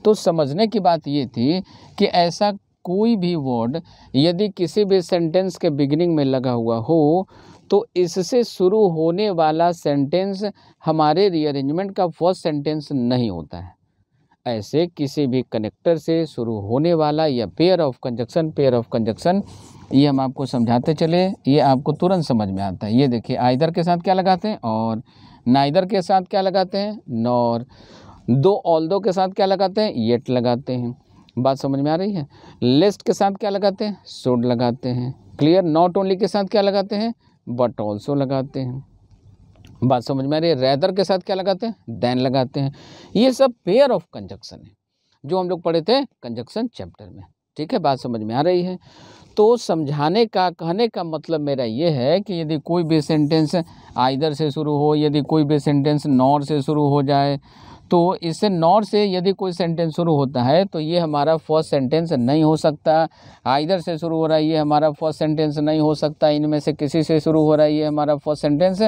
Speaker 1: तो समझने की बात ये थी कि ऐसा कोई भी वर्ड यदि किसी भी सेंटेंस के बिगिनिंग में लगा हुआ हो तो इससे शुरू होने वाला सेंटेंस हमारे रीअरेंजमेंट का फर्स्ट सेंटेंस नहीं होता है ऐसे किसी भी कनेक्टर से शुरू होने वाला या pair of conjunction pair of conjunction ये हम आपको समझाते चले ये आपको तुरंत समझ में आता है ये देखिए आइदर के साथ क्या लगाते हैं और नाइदर के साथ क्या लगाते हैं नॉर दो ऑल दो के साथ क्या लगाते हैं येट लगाते हैं बात समझ में आ रही है लिस्ट के साथ क्या लगाते हैं सोड लगाते हैं क्लियर नॉट ओनली के साथ क्या लगाते हैं बट ऑल्सो लगाते हैं बात समझ में आ रही है रैदर के साथ क्या लगाते हैं दैन लगाते हैं ये सब पेयर ऑफ कंजक्शन है जो हम लोग पढ़े थे कंजक्शन चैप्टर में ठीक है बात समझ में आ रही है तो समझाने का कहने का मतलब मेरा ये है कि यदि कोई भी सेंटेंस आइधर से शुरू हो यदि कोई भी सेंटेंस नॉर से शुरू हो जाए तो इससे नॉर से यदि कोई सेंटेंस शुरू होता है तो ये हमारा फर्स्ट सेंटेंस नहीं हो सकता आइधर से शुरू हो रहा है ये हमारा फर्स्ट सेंटेंस नहीं हो सकता इनमें से किसी से शुरू हो रहा है ये हमारा फर्स्ट सेंटेंस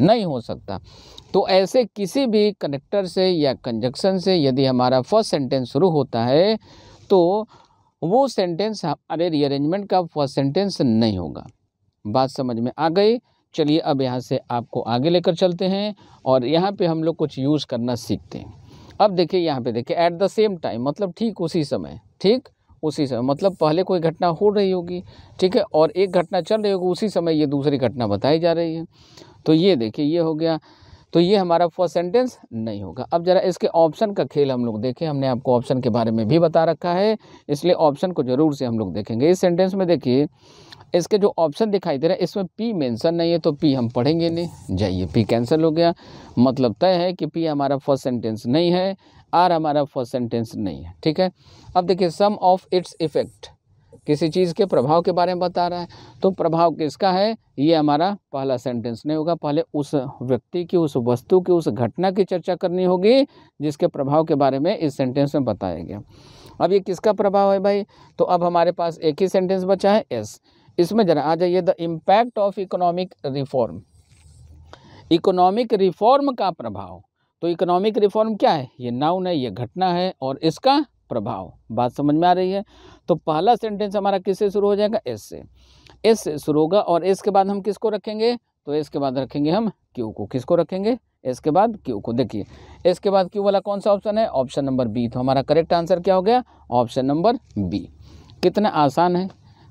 Speaker 1: नहीं हो सकता तो ऐसे किसी भी कनेक्टर से या कंजक्शन से यदि हमारा फर्स्ट सेंटेंस शुरू होता है तो वो सेंटेंस हमारे रीअरेंजमेंट का फर्स्ट सेंटेंस नहीं होगा बात समझ में आ गई चलिए अब यहाँ से आपको आगे लेकर चलते हैं और यहाँ पे हम लोग कुछ यूज़ करना सीखते हैं अब देखिए यहाँ पे देखिए एट द सेम टाइम मतलब ठीक उसी समय ठीक उसी समय मतलब पहले कोई घटना हो रही होगी ठीक है और एक घटना चल रही होगी उसी समय ये दूसरी घटना बताई जा रही है तो ये देखिए ये हो गया तो ये हमारा फर्स्ट सेंटेंस नहीं होगा अब ज़रा इसके ऑप्शन का खेल हम लोग देखें हमने आपको ऑप्शन के बारे में भी बता रखा है इसलिए ऑप्शन को ज़रूर से हम लोग देखेंगे इस सेंटेंस में देखिए इसके जो ऑप्शन दिखाई दे रहा है इसमें पी मेंशन नहीं है तो पी हम पढ़ेंगे नहीं जाइए पी कैंसिल हो गया मतलब तय है कि पी हमारा फर्स्ट सेंटेंस नहीं है आर हमारा फर्स्ट सेंटेंस नहीं है ठीक है अब देखिए सम ऑफ इट्स इफेक्ट किसी चीज़ के प्रभाव के बारे में बता रहा है तो प्रभाव किसका है ये हमारा पहला सेंटेंस नहीं होगा पहले उस व्यक्ति की उस वस्तु की उस घटना की चर्चा करनी होगी जिसके प्रभाव के बारे में इस सेंटेंस में बताया गया अब ये किसका प्रभाव है भाई तो अब हमारे पास एक ही सेंटेंस बचा है एस इसमें जरा आ जाइए the impact of economic reform economic reform का प्रभाव तो इकोनॉमिक रिफॉर्म क्या है ये नाउन है ये घटना है और इसका प्रभाव बात समझ में आ रही है तो पहला सेंटेंस हमारा किससे शुरू हो जाएगा एस से एस से शुरू होगा और एस के बाद हम किसको रखेंगे तो एस के बाद रखेंगे हम क्यू को किसको रखेंगे एस के बाद क्यू को देखिए एस के बाद क्यू वाला कौन सा ऑप्शन है ऑप्शन नंबर बी तो हमारा करेक्ट आंसर क्या हो गया ऑप्शन नंबर बी कितना आसान है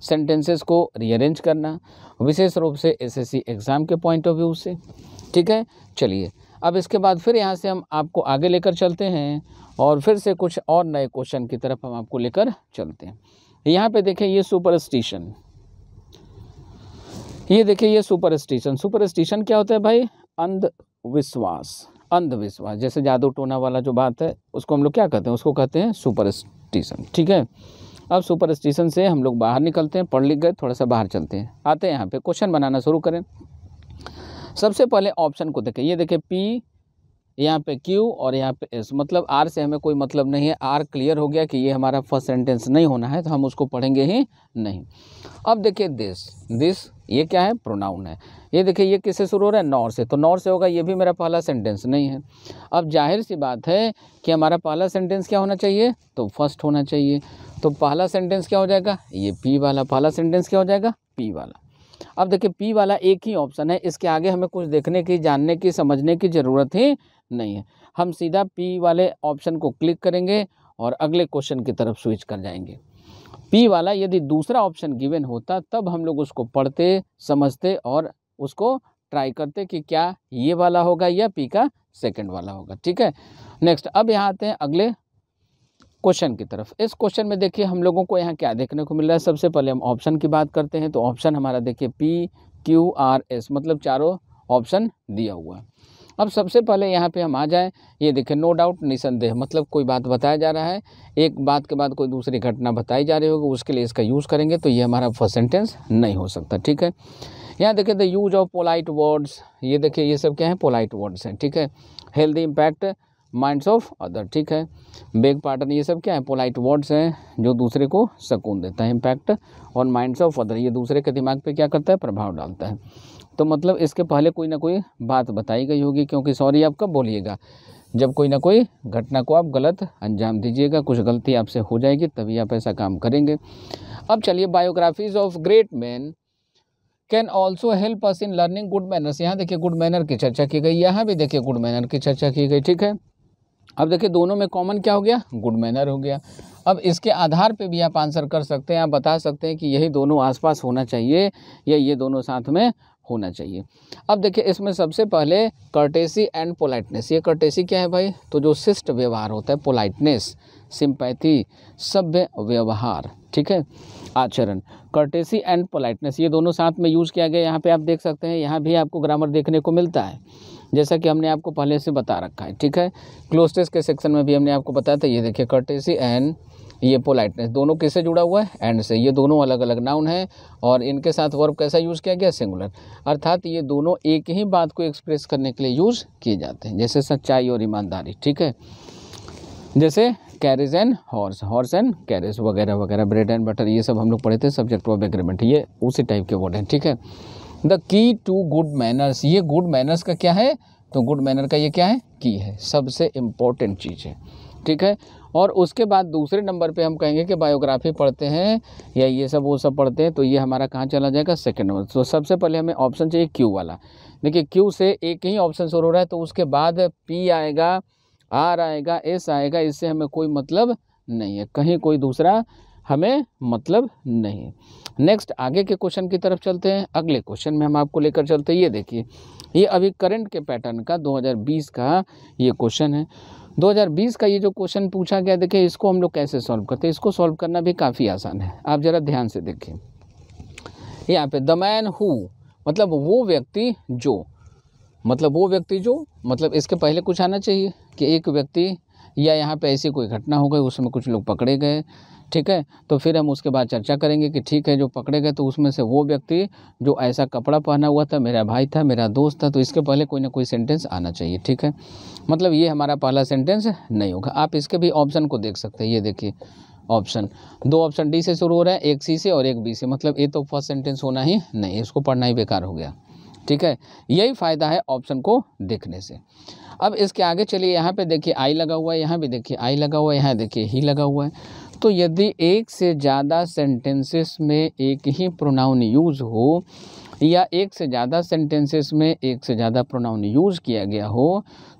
Speaker 1: सेंटेंसेस को रीअरेंज करना विशेष रूप से एसएससी एग्ज़ाम के पॉइंट ऑफ व्यू से ठीक है चलिए अब इसके बाद फिर यहाँ से हम आपको आगे लेकर चलते हैं और फिर से कुछ और नए क्वेश्चन की तरफ हम आपको लेकर चलते हैं यहाँ पे देखें ये सुपर स्टेशन ये देखें ये सुपर स्टेशन क्या होता है भाई अंधविश्वास अंधविश्वास जैसे जादू टोना वाला जो बात है उसको हम लोग क्या कहते हैं उसको कहते हैं सुपर स्टेशन ठीक है अब सुपर स्टेशन से हम लोग बाहर निकलते हैं पढ़ लिख गए थोड़ा सा बाहर चलते हैं आते हैं यहाँ पे क्वेश्चन बनाना शुरू करें सबसे पहले ऑप्शन को देखें ये देखें पी यहाँ पे क्यू और यहाँ पे एस मतलब आर से हमें कोई मतलब नहीं है आर क्लियर हो गया कि ये हमारा फर्स्ट सेंटेंस नहीं होना है तो हम उसको पढ़ेंगे ही नहीं अब देखिए दिस दिस ये क्या है प्रोनाउन है ये देखिए ये किससे शुरू हो रहा है नॉर से तो नौर से होगा ये भी मेरा पहला सेंटेंस नहीं है अब जाहिर सी बात है कि हमारा पहला सेंटेंस क्या होना चाहिए तो फर्स्ट होना चाहिए तो पहला सेंटेंस क्या हो जाएगा ये पी वाला पहला सेंटेंस क्या हो जाएगा पी वाला अब देखिए पी वाला एक ही ऑप्शन है इसके आगे हमें कुछ देखने की जानने की समझने की ज़रूरत ही नहीं है हम सीधा पी वाले ऑप्शन को क्लिक करेंगे और अगले क्वेश्चन की तरफ स्विच कर जाएंगे पी वाला यदि दूसरा ऑप्शन गिवन होता तब हम लोग उसको पढ़ते समझते और उसको ट्राई करते कि क्या ये वाला होगा या पी का सेकंड वाला होगा ठीक है नेक्स्ट अब यहाँ आते हैं अगले क्वेश्चन की तरफ इस क्वेश्चन में देखिए हम लोगों को यहाँ क्या देखने को मिल रहा है सबसे पहले हम ऑप्शन की बात करते हैं तो ऑप्शन हमारा देखिए पी क्यू आर एस मतलब चारों ऑप्शन दिया हुआ है अब सबसे पहले यहाँ पे हम आ जाएं ये देखें नो डाउट निसंदेह मतलब कोई बात बताया जा रहा है एक बात के बाद कोई दूसरी घटना बताई जा रही होगी उसके लिए इसका यूज़ करेंगे तो ये हमारा फर्स्ट सेंटेंस नहीं हो सकता ठीक है यहाँ देखें the use of polite words ये देखिए ये सब क्या है पोलाइट वर्ड्स हैं ठीक है healthy impact minds of other ठीक है बेग पार्टन ये सब क्या है पोलाइट वर्ड्स हैं जो दूसरे को सुकून देता है इम्पैक्ट और माइंड्स ऑफ अदर ये दूसरे के दिमाग पे क्या करता है प्रभाव डालता है तो मतलब इसके पहले कोई ना कोई बात बताई गई होगी क्योंकि सॉरी आप कब बोलिएगा जब कोई ना कोई घटना को आप गलत अंजाम दीजिएगा कुछ गलती आपसे हो जाएगी तभी आप ऐसा काम करेंगे अब चलिए biographies of great man can also help us in learning good manners यहाँ देखिए गुड मैनर की चर्चा की गई यहाँ भी देखिए गुड मैनर की चर्चा की गई ठीक है अब देखिए दोनों में कॉमन क्या हो गया गुड मैनर हो गया अब इसके आधार पे भी आप आंसर कर सकते हैं आप बता सकते हैं कि यही दोनों आसपास होना चाहिए या ये दोनों साथ में होना चाहिए अब देखिए इसमें सबसे पहले कर्टेसी एंड पोलाइटनेस ये कर्टेसी क्या है भाई तो जो शिष्ट व्यवहार होता है पोलाइटनेस सिंपैथी सभ्य व्यवहार ठीक है आचरण कर्टेसी एंड पोलाइटनेस ये दोनों साथ में यूज़ किया गया यहाँ पे आप देख सकते हैं यहाँ भी आपको ग्रामर देखने को मिलता है जैसा कि हमने आपको पहले से बता रखा है ठीक है क्लोस्टेस के सेक्शन में भी हमने आपको बताया था ये देखिए कर्टेसी एंड ये पोलाइटनेस दोनों किससे जुड़ा हुआ है एंड से ये दोनों अलग अलग नाउन है और इनके साथ वर्ब कैसा यूज़ किया गया सिंगुलर अर्थात ये दोनों एक ही बात को एक्सप्रेस करने के लिए यूज़ किए जाते हैं जैसे सच्चाई और ईमानदारी ठीक है जैसे carriage and horse horse and carriage वगैरह वगैरह ब्रेड एंड बटर ये सब हम लोग पढ़े थे सब्जेक्ट ऑफ एग्रीमेंट ये उसी टाइप के वर्ड हैं ठीक है the key to good manners ये गुड मैनर्स का क्या है तो गुड मैनर का ये क्या है की है सबसे इम्पोर्टेंट चीज़ है ठीक है और उसके बाद दूसरे नंबर पे हम कहेंगे कि बायोग्राफी पढ़ते हैं या ये सब वो सब पढ़ते हैं तो ये हमारा कहाँ चला जाएगा सेकंड नंबर तो सबसे पहले हमें ऑप्शन चाहिए क्यू वाला देखिए क्यू से एक ही ऑप्शन शुरू हो रहा है तो उसके बाद पी आएगा आर आएगा एस आएगा इससे हमें कोई मतलब नहीं है कहीं कोई दूसरा हमें मतलब नहीं नेक्स्ट आगे के क्वेश्चन की तरफ चलते हैं अगले क्वेश्चन में हम आपको लेकर चलते हैं ये देखिए ये अभी करंट के पैटर्न का 2020 का ये क्वेश्चन है 2020 का ये जो क्वेश्चन पूछा गया देखिए इसको हम लोग कैसे सॉल्व करते हैं इसको सॉल्व करना भी काफ़ी आसान है आप ज़रा ध्यान से देखिए यहाँ पे द मैन हु मतलब वो व्यक्ति जो मतलब वो व्यक्ति जो मतलब इसके पहले कुछ आना चाहिए कि एक व्यक्ति या यहाँ पे ऐसी कोई घटना हो गई उसमें कुछ लोग पकड़े गए ठीक है तो फिर हम उसके बाद चर्चा करेंगे कि ठीक है जो पकड़े गए तो उसमें से वो व्यक्ति जो ऐसा कपड़ा पहना हुआ था मेरा भाई था मेरा दोस्त था तो इसके पहले कोई ना कोई सेंटेंस आना चाहिए ठीक है मतलब ये हमारा पहला सेंटेंस नहीं होगा आप इसके भी ऑप्शन को देख सकते हैं ये देखिए ऑप्शन दो ऑप्शन डी से शुरू हो रहा है एक सी से और एक बी से मतलब ये तो फर्स्ट सेंटेंस होना ही नहीं इसको पढ़ना ही बेकार हो गया ठीक है यही फ़ायदा है ऑप्शन को देखने से अब इसके आगे चलिए यहाँ पे देखिए आई लगा हुआ है यहाँ भी देखिए आई लगा हुआ है यहाँ देखिए ही लगा हुआ है तो यदि एक से ज़्यादा सेंटेंसेस में एक ही प्रोनाउन यूज़ हो या एक से ज़्यादा सेंटेंसेस में एक से ज़्यादा प्रोनाउन यूज़ किया गया हो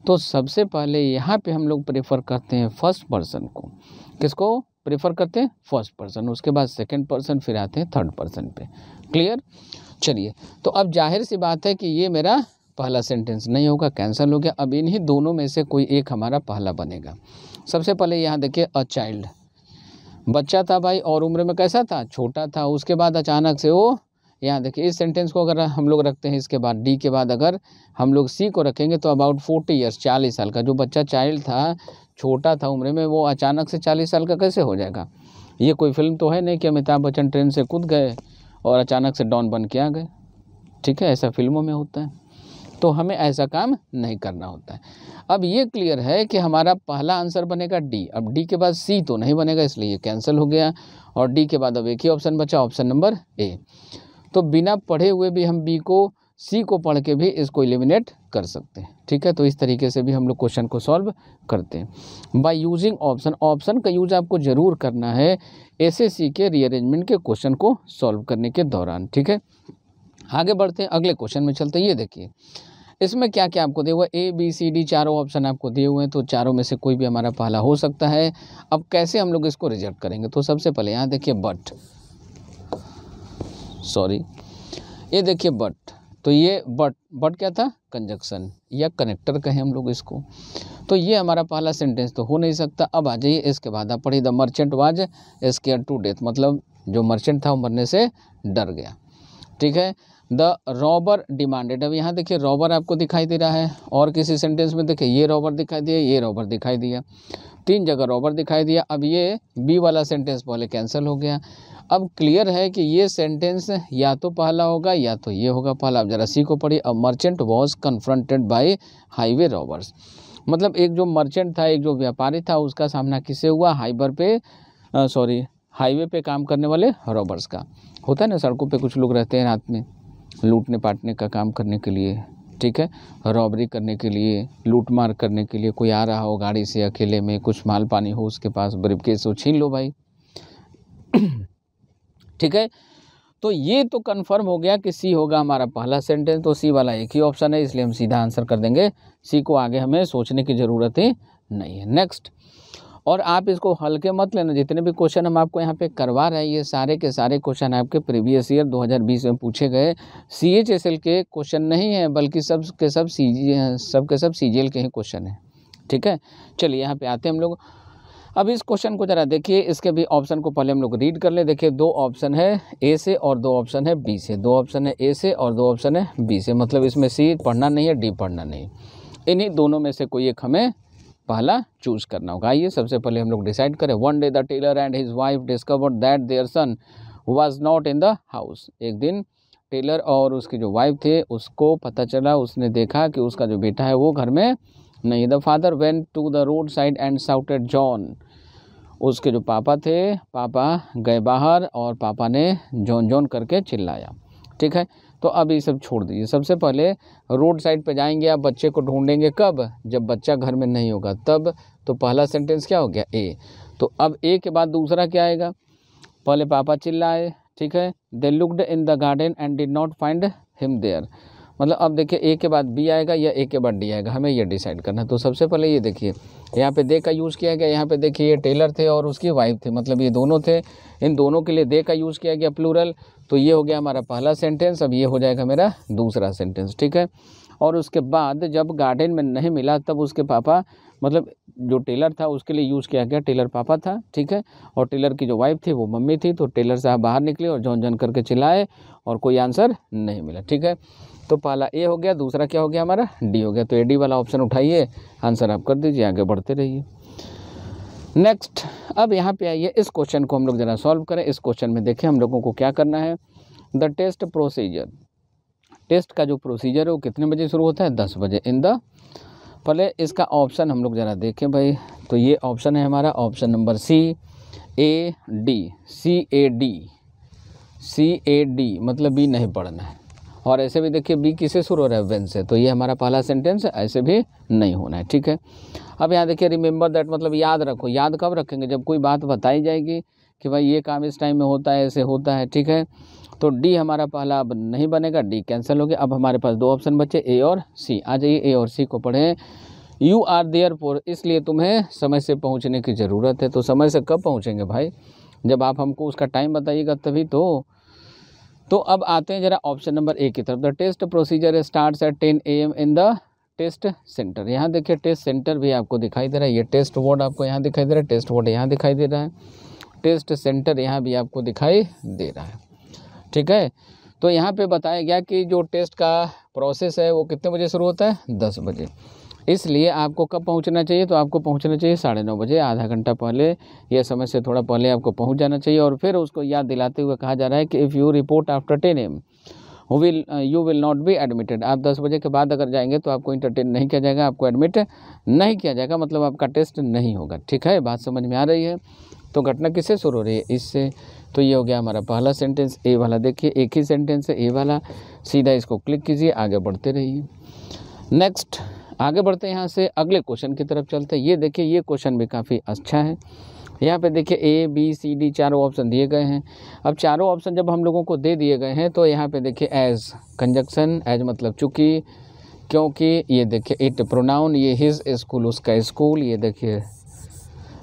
Speaker 1: तो सबसे पहले यहाँ पे हम लोग प्रेफर करते हैं फर्स्ट पर्सन को किसको प्रेफर करते हैं फर्स्ट पर्सन उसके बाद सेकंड पर्सन फिर आते हैं थर्ड पर्सन पे क्लियर चलिए तो अब जाहिर सी बात है कि ये मेरा पहला सेंटेंस नहीं होगा कैंसिल हो गया अब इन्हीं दोनों में से कोई एक हमारा पहला बनेगा सबसे पहले यहाँ देखिए अ चाइल्ड बच्चा था भाई और उम्र में कैसा था छोटा था उसके बाद अचानक से वो यहाँ देखिए इस सेंटेंस को अगर हम लोग रखते हैं इसके बाद डी के बाद अगर हम लोग सी को रखेंगे तो अबाउट फोर्टी ईयर्स चालीस साल का जो बच्चा चाइल्ड था छोटा था उम्र में वो अचानक से चालीस साल का कैसे हो जाएगा ये कोई फिल्म तो है नहीं कि अमिताभ बच्चन ट्रेन से कूद गए और अचानक से डॉन बन के आ गए ठीक है ऐसा फिल्मों में होता है तो हमें ऐसा काम नहीं करना होता है अब ये क्लियर है कि हमारा पहला आंसर बनेगा डी अब डी के बाद सी तो नहीं बनेगा इसलिए ये कैंसिल हो गया और डी के बाद अब एक ही ऑप्शन बचा ऑप्शन नंबर ए तो बिना पढ़े हुए भी हम बी को सी को पढ़ के भी इसको एलिमिनेट कर सकते हैं ठीक है तो इस तरीके से भी हम लोग क्वेश्चन को सॉल्व करते हैं बाय यूजिंग ऑप्शन ऑप्शन का यूज आपको ज़रूर करना है एसएससी के रीअरेंजमेंट के क्वेश्चन को सॉल्व करने के दौरान ठीक है आगे बढ़ते हैं अगले क्वेश्चन में चलते हैं ये देखिए इसमें क्या क्या आपको दिया हुआ ए बी सी डी चारों ऑप्शन आपको दिए हुए हैं तो चारों में से कोई भी हमारा पहला हो सकता है अब कैसे हम लोग इसको रिजेक्ट करेंगे तो सबसे पहले यहाँ देखिए बट सॉरी ये देखिए बट तो ये बट बट क्या था कंजक्शन या कनेक्टर कहें हम लोग इसको तो ये हमारा पहला सेंटेंस तो हो नहीं सकता अब आ जाइए इसके बाद आप पढ़िए the merchant was scared to death मतलब जो मर्चेंट था वो मरने से डर गया ठीक है द रॉबर डिमांडेड अब यहाँ देखिए रॉबर आपको दिखाई दे रहा है और किसी सेंटेंस में देखिए ये रॉबर दिखाई दिया ये रॉबर दिखाई दिया तीन जगह रॉबर दिखाई दिया अब ये बी वाला सेंटेंस पहले कैंसिल हो गया अब क्लियर है कि ये सेंटेंस या तो पहला होगा या तो ये होगा पहला अब जरा सी को पढ़िए अब merchant was confronted by highway robbers मतलब एक जो मर्चेंट था एक जो व्यापारी था उसका सामना किससे हुआ हाइबर पे सॉरी हाईवे पे काम करने वाले रॉबर्स का होता है ना सड़कों पे कुछ लोग रहते हैं रात में लूटने पाटने का काम करने के लिए ठीक है रॉबरी करने के लिए लूट मार करने के लिए कोई आ रहा हो गाड़ी से अकेले में कुछ माल पानी हो उसके पास ब्रीफ केस हो छीन लो भाई ठीक है तो ये तो कन्फर्म हो गया कि सी होगा हमारा पहला सेंटेंस तो सी वाला एक ही ऑप्शन है इसलिए हम सीधा आंसर कर देंगे सी को आगे हमें सोचने की ज़रूरत ही नहीं है नेक्स्ट और आप इसको हल्के मत लेना जितने भी क्वेश्चन हम आपको यहाँ पे करवा रहे हैं ये सारे के सारे क्वेश्चन आपके प्रीवियस ईयर 2020 में पूछे गए सी एच एस एल के क्वेश्चन नहीं हैं बल्कि सब के सब सी जी सब के सब सी जी एल के ही क्वेश्चन हैं ठीक है चलिए यहाँ पे आते हैं हम लोग अब इस क्वेश्चन को ज़रा देखिए इसके भी ऑप्शन को पहले हम लोग रीड कर ले देखिए दो ऑप्शन है ए से और दो ऑप्शन है बी से दो ऑप्शन है ए से और दो ऑप्शन है बी से मतलब इसमें सी पढ़ना नहीं है डी पढ़ना नहीं इन्हीं दोनों में से कोई एक हमें पहला चूज करना होगा आइए सबसे पहले हम लोग डिसाइड करें one day the tailor and his wife discover that their son was not in the house एक दिन टेलर और उसकी जो वाइफ थे उसको पता चला उसने देखा कि उसका जो बेटा है वो घर में नहीं the father went to the road side and shouted John उसके जो पापा थे पापा गए बाहर और पापा ने जॉन जॉन करके चिल्लाया ठीक है तो अब ये सब छोड़ दीजिए सबसे पहले रोड साइड पे जाएंगे आप बच्चे को ढूंढेंगे कब जब बच्चा घर में नहीं होगा तब तो पहला सेंटेंस क्या हो गया ए तो अब ए के बाद दूसरा क्या आएगा पहले पापा चिल्लाए ठीक है they looked in the garden and did not find him there मतलब अब देखिए ए के बाद बी आएगा या ए के बाद डी आएगा हमें ये डिसाइड करना है तो सबसे पहले ये देखिए यहाँ पे दे का यूज़ किया गया यहाँ पे देखिए ये टेलर थे और उसकी वाइफ थे मतलब ये दोनों थे इन दोनों के लिए दे का यूज़ किया गया प्लूरल तो ये हो गया हमारा पहला सेंटेंस अब ये हो जाएगा मेरा दूसरा सेंटेंस ठीक है और उसके बाद जब गार्डन में नहीं मिला तब उसके पापा मतलब जो टेलर था उसके लिए यूज़ किया गया टेलर पापा था ठीक है और टेलर की जो वाइफ थी वो मम्मी थी तो टेलर साहब बाहर निकले और जॉन जन करके चिल्लाए और कोई आंसर नहीं मिला ठीक है तो पहला ए हो गया दूसरा क्या हो गया हमारा डी हो गया तो ए डी वाला ऑप्शन उठाइए आंसर आप कर दीजिए आगे बढ़ते रहिए नेक्स्ट अब यहाँ पे आइए इस क्वेश्चन को हम लोग ज़रा सॉल्व करें इस क्वेश्चन में देखें हम लोगों को क्या करना है द टेस्ट प्रोसीजर टेस्ट का जो प्रोसीजर है वो कितने बजे शुरू होता है दस बजे इन द पहले इसका ऑप्शन हम लोग ज़रा देखें भाई तो ये ऑप्शन है हमारा option number C A D C A D C A D मतलब बी नहीं पढ़ना है और ऐसे भी देखिए बी किसे शुरू हो रहा है वेन से तो ये हमारा पहला सेंटेंस है ऐसे भी नहीं होना है ठीक है अब यहाँ देखिए रिमेंबर दैट मतलब याद रखो याद कब रखेंगे जब कोई बात बताई जाएगी कि भाई ये काम इस टाइम में होता है ऐसे होता है ठीक है तो डी हमारा पहला अब नहीं बनेगा डी कैंसिल हो गया अब हमारे पास दो ऑप्शन बचे ए और सी आ जाइए ए और सी को पढ़ें यू आर देयर फोर इसलिए तुम्हें समय से पहुंचने की ज़रूरत है तो समय से कब पहुंचेंगे भाई जब आप हमको उसका टाइम बताइएगा तभी तो तो अब आते हैं जरा ऑप्शन नंबर ए की तरफ the test procedure starts at ten A M in the test centre यहाँ देखिए टेस्ट सेंटर भी आपको दिखाई दे रहा है ये टेस्ट बोर्ड आपको यहाँ दिखाई दे रहा है टेस्ट बोर्ड यहाँ दिखाई दे रहा है टेस्ट सेंटर यहाँ भी आपको दिखाई दे रहा है ठीक है तो यहाँ पे बताया गया कि जो टेस्ट का प्रोसेस है वो कितने बजे शुरू होता है दस बजे इसलिए आपको कब पहुंचना चाहिए तो आपको पहुंचना चाहिए साढ़े नौ बजे आधा घंटा पहले यह समय से थोड़ा पहले आपको पहुंच जाना चाहिए और फिर उसको याद दिलाते हुए कहा जा रहा है कि if you report after ten M वो will you will not be admitted आप दस बजे के बाद अगर जाएंगे तो आपको इंटरटेन नहीं किया जाएगा आपको एडमिट नहीं किया जाएगा मतलब आपका टेस्ट नहीं होगा ठीक है बात समझ में आ रही है तो घटना किससे शुरू हो रही है इससे तो ये हो गया हमारा पहला सेंटेंस ए वाला देखिए एक ही सेंटेंस है ए वाला सीधा इसको क्लिक कीजिए आगे बढ़ते रहिए नेक्स्ट आगे बढ़ते हैं यहाँ से अगले क्वेश्चन की तरफ चलते हैं ये देखिए ये क्वेश्चन भी काफ़ी अच्छा है यहाँ पे देखिए ए बी सी डी चारों ऑप्शन दिए गए हैं अब चारों ऑप्शन जब हम लोगों को दे दिए गए हैं तो यहाँ पे देखिए एज कंजक्शन एज मतलब चूँकि क्योंकि ये देखिए इट प्रोनाउन ये हिज स्कूल उसका स्कूल ये देखिए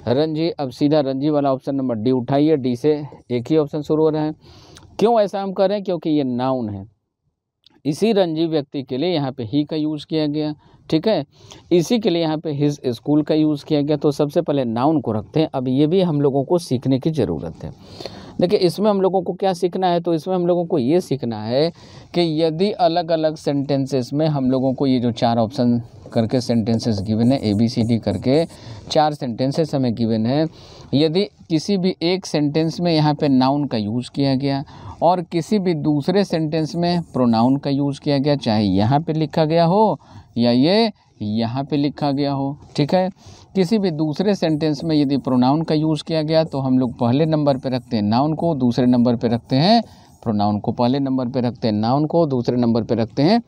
Speaker 1: रंजी अब सीधा रंजी वाला ऑप्शन नंबर डी उठाइए डी से एक ही ऑप्शन शुरू हो रहा है क्यों ऐसा हम करें क्योंकि ये नाउन है इसी रंजी व्यक्ति के लिए यहाँ पे ही का यूज़ किया गया ठीक है इसी के लिए यहाँ पे हिज स्कूल का यूज़ किया गया तो सबसे पहले नाउन को रखते हैं अब ये भी हम लोगों को सीखने की ज़रूरत है देखिए इसमें हम लोगों को क्या सीखना है तो इसमें हम लोगों को ये सीखना है कि यदि अलग अलग सेंटेंसेस में हम लोगों को ये जो चार ऑप्शन करके सेंटेंसेस गिवन है ए बी सी डी करके चार सेंटेंसेस हमें गिवन है यदि किसी भी एक सेंटेंस में यहाँ पे नाउन का यूज़ किया गया और किसी भी दूसरे सेंटेंस में प्रोनाउन का यूज़ किया गया चाहे यहाँ पे लिखा गया हो या ये यहाँ पे लिखा गया हो ठीक है किसी भी दूसरे सेंटेंस में यदि प्रोनाउन का यूज़ किया गया तो हम लोग पहले नंबर पे रखते हैं नाउन को दूसरे नंबर पे रखते हैं प्रोनाउन को पहले नंबर पे रखते हैं नाउन को दूसरे नंबर पे रखते हैं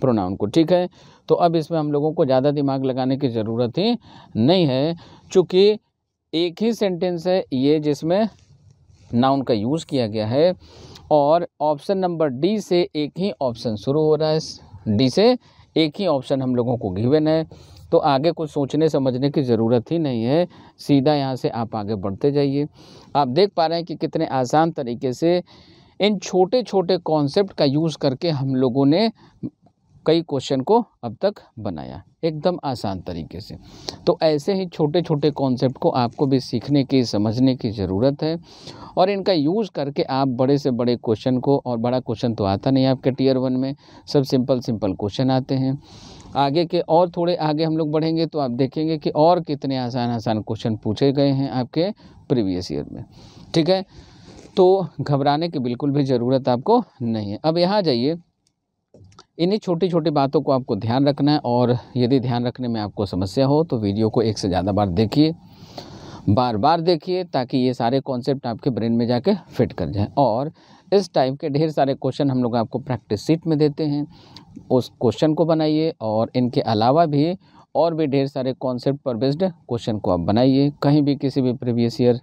Speaker 1: प्रोनाउन को ठीक है तो अब इसमें हम लोगों को ज़्यादा दिमाग लगाने की ज़रूरत ही नहीं है चूँकि एक ही सेंटेंस है ये जिसमें नाउन का यूज़ किया गया है और ऑप्शन नंबर डी से एक ही ऑप्शन शुरू हो रहा है डी से एक ही ऑप्शन हम लोगों को गिवन है तो आगे कुछ सोचने समझने की ज़रूरत ही नहीं है सीधा यहाँ से आप आगे बढ़ते जाइए आप देख पा रहे हैं कि कितने आसान तरीके से इन छोटे छोटे कॉन्सेप्ट का यूज़ करके हम लोगों ने कई क्वेश्चन को अब तक बनाया एकदम आसान तरीके से तो ऐसे ही छोटे छोटे कॉन्सेप्ट को आपको भी सीखने की समझने की ज़रूरत है और इनका यूज़ करके आप बड़े से बड़े क्वेश्चन को और बड़ा क्वेश्चन तो आता नहीं आपके टीयर वन में सब सिंपल सिंपल क्वेश्चन आते हैं आगे के और थोड़े आगे हम लोग बढ़ेंगे तो आप देखेंगे कि और कितने आसान आसान क्वेश्चन पूछे गए हैं आपके प्रीवियस ईयर में ठीक है तो घबराने की बिल्कुल भी ज़रूरत आपको नहीं है अब यहाँ जाइए इन्हीं छोटी छोटी बातों को आपको ध्यान रखना है और यदि ध्यान रखने में आपको समस्या हो तो वीडियो को एक से ज़्यादा बार देखिए बार बार देखिए ताकि ये सारे कॉन्सेप्ट आपके ब्रेन में जाके फिट कर जाएं और इस टाइप के ढेर सारे क्वेश्चन हम लोग आपको प्रैक्टिस सीट में देते हैं उस क्वेश्चन को बनाइए और इनके अलावा भी और भी ढेर सारे कॉन्सेप्ट पर बेस्ड क्वेश्चन को आप बनाइए कहीं भी किसी भी प्रीवियस ईयर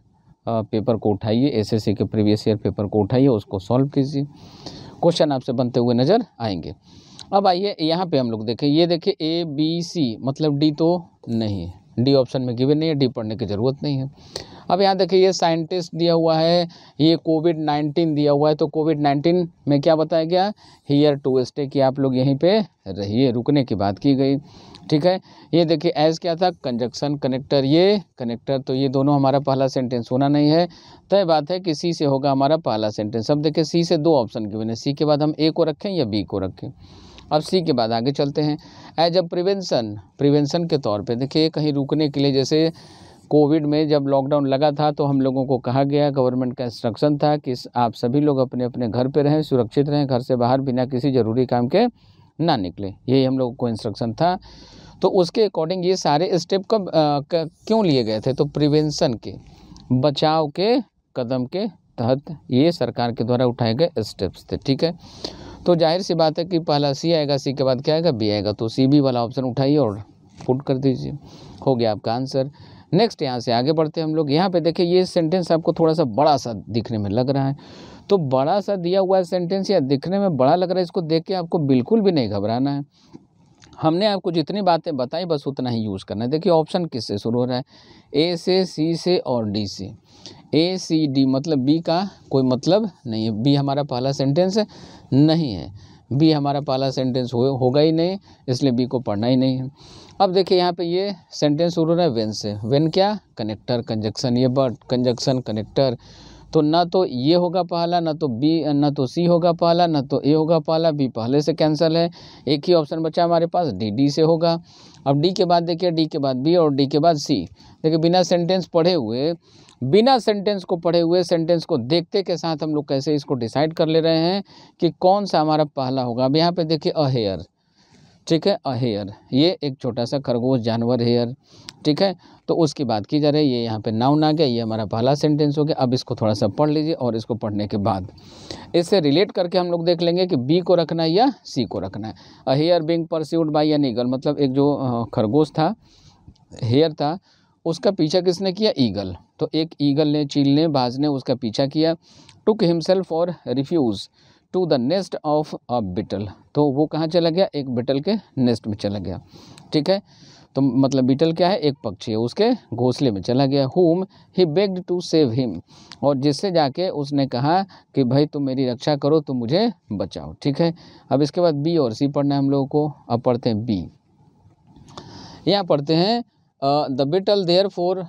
Speaker 1: पेपर को उठाइए एसएससी के प्रीवियस ईयर पेपर को उठाइए उसको सॉल्व कीजिए क्वेश्चन आपसे बनते हुए नज़र आएंगे अब आइए यहाँ पे हम लोग देखें ये देखिए ए बी सी मतलब डी तो नहीं है डी ऑप्शन में गिवन नहीं है डी पढ़ने की ज़रूरत नहीं है अब यहाँ देखिए ये साइंटिस्ट दिया हुआ है ये कोविड नाइन्टीन दिया हुआ है तो कोविड नाइन्टीन में क्या बताया गया हीयर टू स्टे कि आप लोग यहीं पे रहिए रुकने की बात की गई ठीक है ये देखिए एज क्या था कंजक्शन कनेक्टर ये कनेक्टर तो ये दोनों हमारा पहला सेंटेंस होना नहीं है तय बात है कि सी से होगा हमारा पहला सेंटेंस अब देखिए सी से दो ऑप्शन के बिना सी के बाद हम ए को रखें या बी को रखें अब सी के बाद आगे चलते हैं एज अ प्रिवेंशन प्रिवेंशन के तौर पे देखिए कहीं रुकने के लिए जैसे कोविड में जब लॉकडाउन लगा था तो हम लोगों को कहा गया गवर्नमेंट का इंस्ट्रक्शन था कि आप सभी लोग अपने अपने घर पर रहें सुरक्षित रहें घर से बाहर बिना किसी ज़रूरी काम के ना निकले यही हम लोगों को इंस्ट्रक्शन था तो उसके अकॉर्डिंग ये सारे स्टेप कब क्यों लिए गए थे तो प्रिवेंशन के बचाव के कदम के तहत ये सरकार के द्वारा उठाए गए स्टेप्स थे ठीक है तो जाहिर सी बात है कि पहला सी आएगा सी के बाद क्या आएगा बी आएगा तो सी बी वाला ऑप्शन उठाइए और पुट कर दीजिए हो गया आपका आंसर नेक्स्ट यहाँ से आगे बढ़ते हैं हम लोग यहाँ पे देखिए ये सेंटेंस आपको थोड़ा सा बड़ा सा दिखने में लग रहा है तो बड़ा सा दिया हुआ सेंटेंस या दिखने में बड़ा लग रहा है इसको देख के आपको बिल्कुल भी नहीं घबराना है हमने आपको जितनी बातें बताई बस उतना ही यूज़ करना है देखिए ऑप्शन किससे शुरू हो रहा है ए से सी से और डी से ए सी डी मतलब बी का कोई मतलब नहीं है बी हमारा पहला सेंटेंस नहीं है बी हमारा पहला सेंटेंस हो, होगा ही नहीं इसलिए बी को पढ़ना ही नहीं है अब देखिए यहाँ पे ये सेंटेंस शुरू हो रहा है वेन से वेन क्या कनेक्टर कंजक्शन ये बट कंजक्शन कनेक्टर तो ना तो ये होगा पहला ना तो बी ना तो सी होगा पहला ना तो ए होगा पहला बी पहले से कैंसिल है एक ही ऑप्शन बचा हमारे पास डी डी से होगा अब डी के बाद देखिए डी के बाद बी और डी के बाद सी देखिए बिना सेंटेंस पढ़े हुए बिना सेंटेंस को पढ़े हुए सेंटेंस को देखते के साथ हम लोग कैसे इसको डिसाइड कर ले रहे हैं कि कौन सा हमारा पहला होगा अब यहाँ पे देखिए अ हेयर ठीक है अ हेयर ये एक छोटा सा खरगोश जानवर हेयर ठीक है तो उसकी बात की जा रही है ये यहाँ पे नाउन आ गया ये हमारा पहला सेंटेंस हो गया अब इसको थोड़ा सा पढ़ लीजिए और इसको पढ़ने के बाद इससे रिलेट करके हम लोग देख लेंगे कि बी को रखना है या सी को रखना है a hare being pursued by या नीगल मतलब एक जो खरगोश था हेयर था उसका पीछा किसने किया ईगल तो एक ईगल ने चील ने बाज ने उसका पीछा किया टुक हिमसेल्फ और refuge to the nest of a beetle तो वो कहाँ चला गया एक बिटल के नेस्ट में चला गया ठीक है तो मतलब बीटल क्या है एक पक्षी है उसके घोंसले में चला गया whom he begged to save him और जिससे जाके उसने कहा कि भाई तुम मेरी रक्षा करो तुम मुझे बचाओ ठीक है अब इसके बाद बी और सी पढ़ना है हम लोगों को अब पढ़ते हैं बी यहाँ पढ़ते हैं the beetle therefore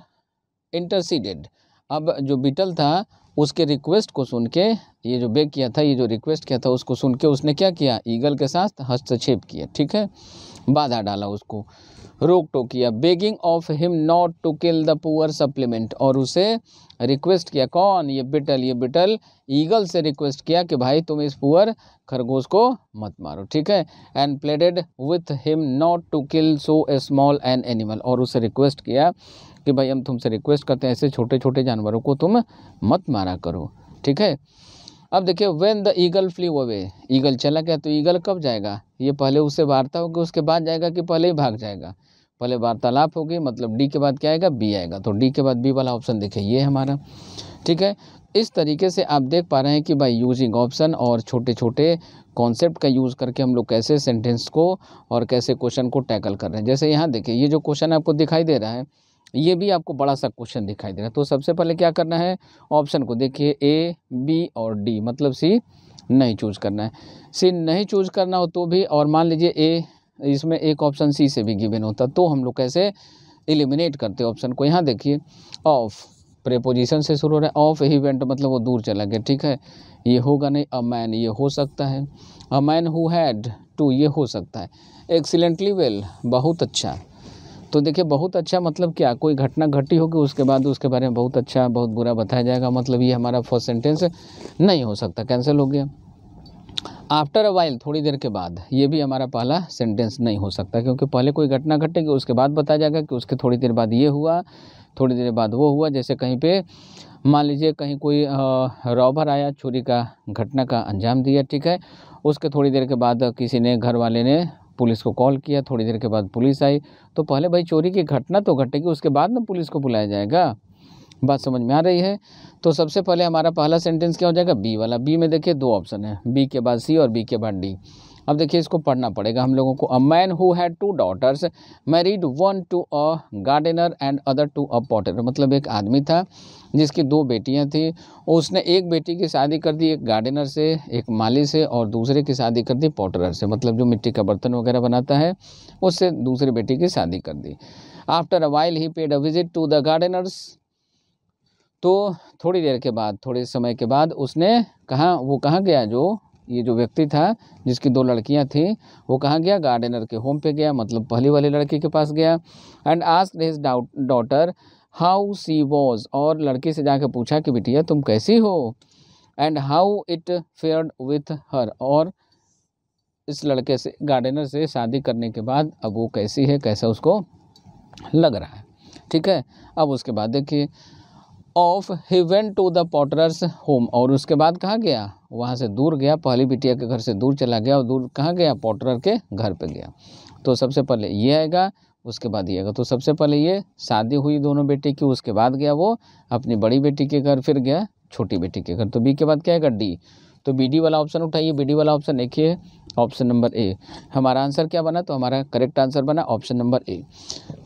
Speaker 1: interceded अब जो बिटल था उसके रिक्वेस्ट को सुन के ये जो बेग किया था ये जो रिक्वेस्ट किया था उसको सुन के उसने क्या किया ईगल के साथ हस्तक्षेप किया ठीक है बाधा डाला उसको रोक टोक किया begging of him not to kill the poor suppliant और उसे रिक्वेस्ट किया कौन ये बिटल ये बिटल ईगल से रिक्वेस्ट किया कि भाई तुम इस पुअर खरगोश को मत मारो ठीक है and pleaded with him not to kill so a small an animal और उसे रिक्वेस्ट किया कि भाई हम तुमसे रिक्वेस्ट करते हैं ऐसे छोटे छोटे जानवरों को तुम मत मारा करो ठीक है अब देखिए when the eagle flew away eagle चला गया तो ईगल कब जाएगा ये पहले उससे वार्ता होगी उसके बाद जाएगा कि पहले ही भाग जाएगा पहले वार्तालाप होगी मतलब डी के बाद क्या आएगा बी आएगा तो डी के बाद बी वाला ऑप्शन देखिए ये हमारा ठीक है इस तरीके से आप देख पा रहे हैं कि बाई यूजिंग ऑप्शन और छोटे छोटे कॉन्सेप्ट का यूज़ करके हम लोग कैसे सेंटेंस को और कैसे क्वेश्चन को टैकल कर रहे हैं जैसे यहाँ देखिए ये जो क्वेश्चन आपको दिखाई दे रहा है ये भी आपको बड़ा सा क्वेश्चन दिखाई दे रहा है तो सबसे पहले क्या करना है ऑप्शन को देखिए ए बी और डी मतलब सी नहीं चूज़ करना है सी नहीं चूज़ करना हो तो भी और मान लीजिए ए इसमें एक ऑप्शन सी से भी गिवन होता तो हम लोग कैसे एलिमिनेट करते ऑप्शन को यहाँ देखिए ऑफ प्रेपोजिशन से शुरू हो रहा है ऑफ इवेंट मतलब वो दूर चला गया ठीक है ये होगा नहीं अ मैन ये हो सकता है a man who had two ये हो सकता है एक्सीलेंटली वेल बहुत अच्छा तो देखिए बहुत अच्छा मतलब क्या कोई घटना घटी होगी उसके बाद उसके बारे में बहुत अच्छा बहुत बुरा बताया जाएगा मतलब ये हमारा फर्स्ट सेंटेंस नहीं हो सकता कैंसिल हो गया आफ्टर अ वाइल थोड़ी देर के बाद ये भी हमारा पहला सेंटेंस नहीं हो सकता क्योंकि पहले कोई घटना घटेगी उसके बाद बताया जाएगा कि उसके थोड़ी देर बाद ये हुआ थोड़ी देर बाद वो हुआ जैसे कहीं पे मान लीजिए कहीं कोई रॉबर आया चोरी का घटना का अंजाम दिया ठीक है उसके थोड़ी देर के बाद किसी ने घर वाले ने पुलिस को कॉल किया थोड़ी देर के बाद पुलिस आई तो पहले भाई चोरी की घटना तो घटेगी उसके बाद ना पुलिस को बुलाया जाएगा बात समझ में आ रही है तो सबसे पहले हमारा पहला सेंटेंस क्या हो जाएगा बी वाला बी में देखिए दो ऑप्शन है बी के बाद सी और बी के बाद डी अब देखिए इसको पढ़ना पड़ेगा हम लोगों को a man who had two daughters married one to a gardener and other to a potter मतलब एक आदमी था जिसकी दो बेटियां थी उसने एक बेटी की शादी कर दी एक गार्डनर से एक माली से और दूसरे की शादी कर दी पॉटरर से मतलब जो मिट्टी का बर्तन वगैरह बनाता है उससे दूसरी बेटी की शादी कर दी after a while he paid a visit to the gardeners तो थोड़ी देर के बाद थोड़े समय के बाद उसने कहा वो कहाँ गया जो ये जो व्यक्ति था जिसकी दो लड़कियां थीं वो कहाँ गया गार्डनर के होम पे गया मतलब पहली वाली लड़की के पास गया and ask his daughter how she was और लड़की से जाकर पूछा कि बिटिया तुम कैसी हो and how it fared with her और इस लड़के से गार्डनर से शादी करने के बाद अब वो कैसी है कैसा उसको लग रहा है ठीक है अब उसके बाद देखिए off he went to the potter's home और उसके बाद कहाँ गया वहाँ से दूर गया पहली बिटिया के घर से दूर चला गया और दूर कहाँ गया पॉटरर के घर पे गया तो सबसे पहले ये आएगा उसके बाद ये आएगा तो सबसे पहले ये शादी हुई दोनों बेटे की उसके बाद गया वो अपनी बड़ी बेटी के घर फिर गया छोटी बेटी के घर तो बी के बाद क्या आएगा डी तो बी डी वाला ऑप्शन उठाइए बी डी वाला ऑप्शन एक ही है ऑप्शन नंबर ए हमारा आंसर क्या बना तो हमारा करेक्ट आंसर बना ऑप्शन नंबर ए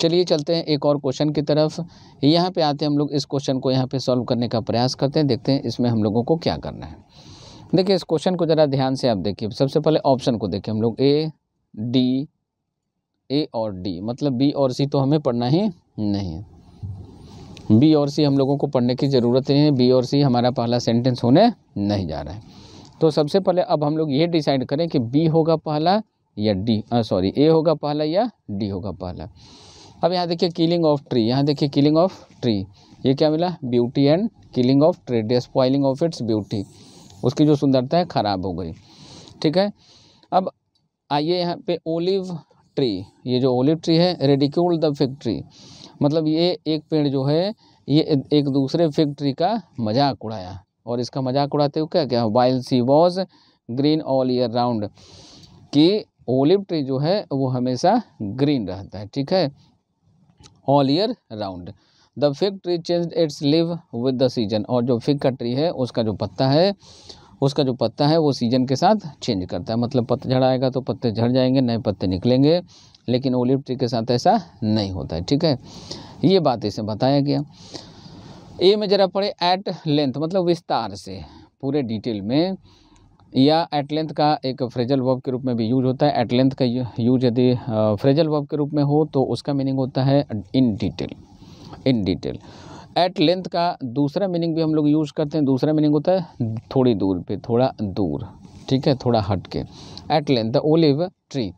Speaker 1: चलिए चलते हैं एक और क्वेश्चन की तरफ यहाँ पे आते हैं हम लोग इस क्वेश्चन को यहाँ पे सॉल्व करने का प्रयास करते हैं देखते हैं इसमें हम लोगों को क्या करना है देखिए इस क्वेश्चन को ज़रा ध्यान से आप देखिए सबसे पहले ऑप्शन को देखिए हम लोग ए डी ए और डी मतलब बी और सी तो हमें पढ़ना ही नहीं है बी और सी हम लोगों को पढ़ने की ज़रूरत नहीं है बी और सी हमारा पहला सेंटेंस होने नहीं जा रहा है तो सबसे पहले अब हम लोग ये डिसाइड करें कि बी होगा पहला या डी सॉरी ए होगा पहला या डी होगा पहला अब यहाँ देखिए किलिंग ऑफ ट्री यहाँ देखिए किलिंग ऑफ ट्री ये क्या मिला beauty and killing of tree despoiling of its beauty उसकी जो सुंदरता है ख़राब हो गई ठीक है अब आइए यहाँ पे ओलिव ट्री ये जो ओलिव ट्री है रेडिक्यूल द फिग ट्री मतलब ये एक पेड़ जो है ये एक दूसरे फिग ट्री का मजाक उड़ाया और इसका मजाक उड़ाते हुए क्या क्या while she was green all year round कि ओलिव ट्री जो है वो हमेशा ग्रीन रहता है ठीक है all year round the fig tree change its leaves with the season और जो फिग का ट्री है उसका जो पत्ता है उसका जो पत्ता है वो सीजन के साथ चेंज करता है मतलब पतझड़ आएगा तो पत्ते झड़ जाएंगे नए पत्ते निकलेंगे लेकिन ओलिव ट्री के साथ ऐसा नहीं होता है ठीक है ये बात इसे बताया गया ए में जरा पड़े एट लेंथ मतलब विस्तार से पूरे डिटेल में या एट लेंथ का एक फ्रेजल वर्ब के रूप में भी यूज होता है एट लेंथ का यूज यदि फ्रेजल वर्ब के रूप में हो तो उसका मीनिंग होता है in detail in detail at length का दूसरा मीनिंग भी हम लोग यूज़ करते हैं दूसरा मीनिंग होता है थोड़ी दूर पे थोड़ा दूर ठीक है थोड़ा हट के at length the olive tree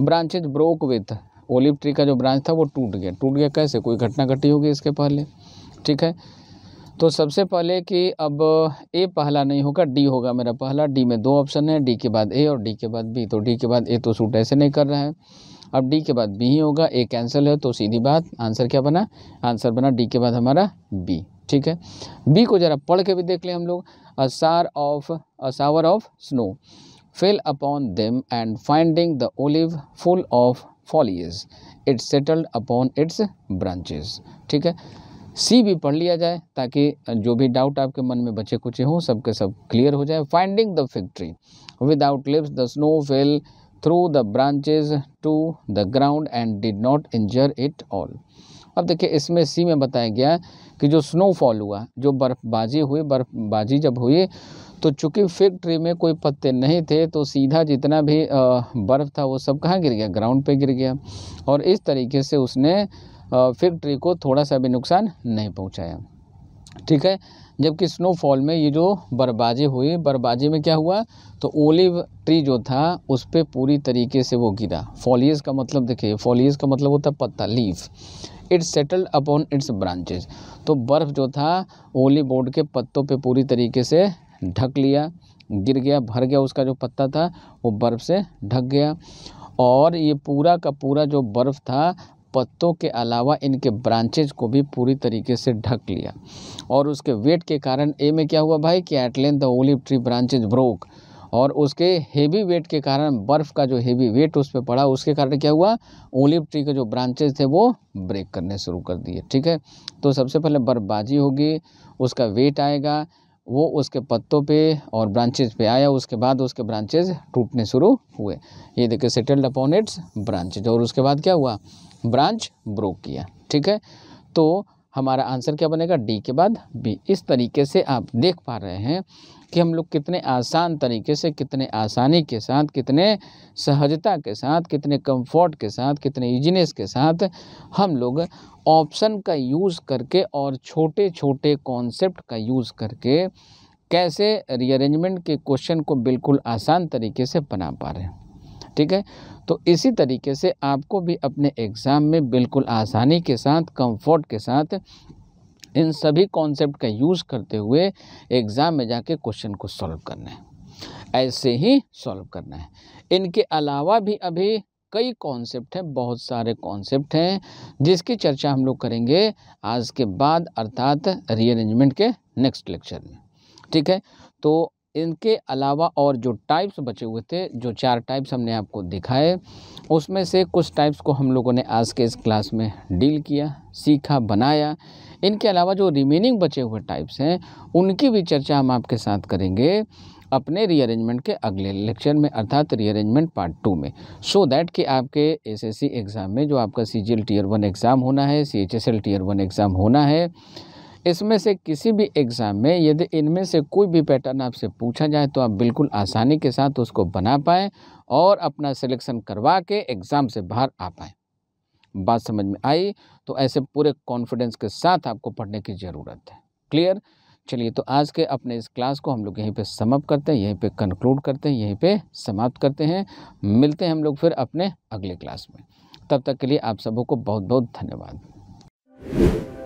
Speaker 1: branches broke with olive tree का जो ब्रांच था वो टूट गया टूट गया कैसे कोई घटना घटी होगी इसके पहले ठीक है तो सबसे पहले कि अब ए पहला नहीं होगा डी होगा मेरा पहला डी में दो ऑप्शन है डी के बाद ए और डी के बाद बी तो डी के बाद ए तो सूट ऐसे नहीं कर रहा है अब डी के बाद बी ही होगा ए कैंसिल है तो सीधी बात आंसर क्या बना आंसर बना डी के बाद हमारा बी ठीक है बी को ज़रा पढ़ के भी देख लें हम लोग a shower of a shower of snow fell upon them and finding the olive full of foliage its settled upon its branches ठीक है सी भी पढ़ लिया जाए ताकि जो भी डाउट आपके मन में बचे कुचे हों सबके सब क्लियर हो जाए finding the fig tree without leaves the snow fell through the branches to the ground and did not injure it all अब देखिए इसमें सी में बताया गया कि जो स्नोफॉल हुआ जो बर्फ़बाजी हुई बर्फ़बाजी जब हुई तो चूँकि फिग ट्री में कोई पत्ते नहीं थे तो सीधा जितना भी बर्फ़ था वो सब कहाँ गिर गया ग्राउंड पे गिर गया और इस तरीके से उसने फिर ट्री को थोड़ा सा भी नुकसान नहीं पहुँचाया ठीक है जबकि स्नोफॉल में ये जो बर्बादी हुई बर्बादी में क्या हुआ तो ओलिव ट्री जो था उस पर पूरी तरीके से वो गिरा फॉलियस का मतलब देखिए फॉलियस का मतलब होता है पत्ता leaf its settled upon its branches तो बर्फ़ जो था ओली बोर्ड के पत्तों पे पूरी तरीके से ढक लिया गिर गया भर गया उसका जो पत्ता था वो बर्फ़ से ढक गया और ये पूरा का पूरा जो बर्फ़ था पत्तों के अलावा इनके ब्रांचेज को भी पूरी तरीके से ढक लिया और उसके वेट के कारण ए में क्या हुआ भाई कि at length the olive tree branches broke और उसके हेवी वेट के कारण बर्फ़ का जो हेवी वेट उस पर पड़ा उसके कारण क्या हुआ ओलिव ट्री के जो ब्रांचेज थे वो ब्रेक करने शुरू कर दिए ठीक है तो सबसे पहले बर्फबाजी होगी उसका वेट आएगा वो उसके पत्तों पे और ब्रांचेज पे आया उसके बाद उसके ब्रांचेज टूटने शुरू हुए ये देखिए सेटल्ड अपॉन इट्स ब्रांचेज और उसके बाद क्या हुआ ब्रांच ब्रो किया ठीक है तो हमारा आंसर क्या बनेगा डी के बाद बी इस तरीके से आप देख पा रहे हैं कि हम लोग कितने आसान तरीके से कितने आसानी के साथ कितने सहजता के साथ कितने कंफर्ट के साथ कितने ईजीनेस के साथ हम लोग ऑप्शन का यूज़ करके और छोटे छोटे कॉन्सेप्ट का यूज़ करके कैसे रीअरेंजमेंट के क्वेश्चन को बिल्कुल आसान तरीके से बना पा रहे हैं ठीक है तो इसी तरीके से आपको भी अपने एग्ज़ाम में बिल्कुल आसानी के साथ कंफर्ट के साथ इन सभी कॉन्सेप्ट का यूज़ करते हुए एग्ज़ाम में जाके क्वेश्चन को सॉल्व करना है ऐसे ही सॉल्व करना है इनके अलावा भी अभी कई कॉन्सेप्ट हैं बहुत सारे कॉन्सेप्ट हैं जिसकी चर्चा हम लोग करेंगे आज के बाद अर्थात रीअरेंजमेंट के नेक्स्ट लेक्चर में ठीक है तो इनके अलावा और जो टाइप्स बचे हुए थे जो चार टाइप्स हमने आपको दिखाए उसमें से कुछ टाइप्स को हम लोगों ने आज के इस क्लास में डील किया सीखा बनाया इनके अलावा जो रिमेनिंग बचे हुए टाइप्स हैं उनकी भी चर्चा हम आपके साथ करेंगे अपने रीअरेंजमेंट के अगले लेक्चर में अर्थात रीअरेंजमेंट पार्ट टू में सो so दैट कि आपके एसएससी एग्ज़ाम में जो आपका सी टीयर वन एग्ज़ाम होना है सी टीयर वन एग्ज़ाम होना है इसमें से किसी भी एग्ज़ाम में यदि इनमें से कोई भी पैटर्न आपसे पूछा जाए तो आप बिल्कुल आसानी के साथ उसको बना पाएँ और अपना सिलेक्शन करवा के एग्ज़ाम से बाहर आ पाएँ बात समझ में आई तो ऐसे पूरे कॉन्फिडेंस के साथ आपको पढ़ने की ज़रूरत है क्लियर चलिए तो आज के अपने इस क्लास को हम लोग यहीं पे समअप करते हैं यहीं पे कंक्लूड करते हैं यहीं पे समाप्त करते हैं मिलते हैं हम लोग फिर अपने अगले क्लास में तब तक के लिए आप सबों को बहुत बहुत धन्यवाद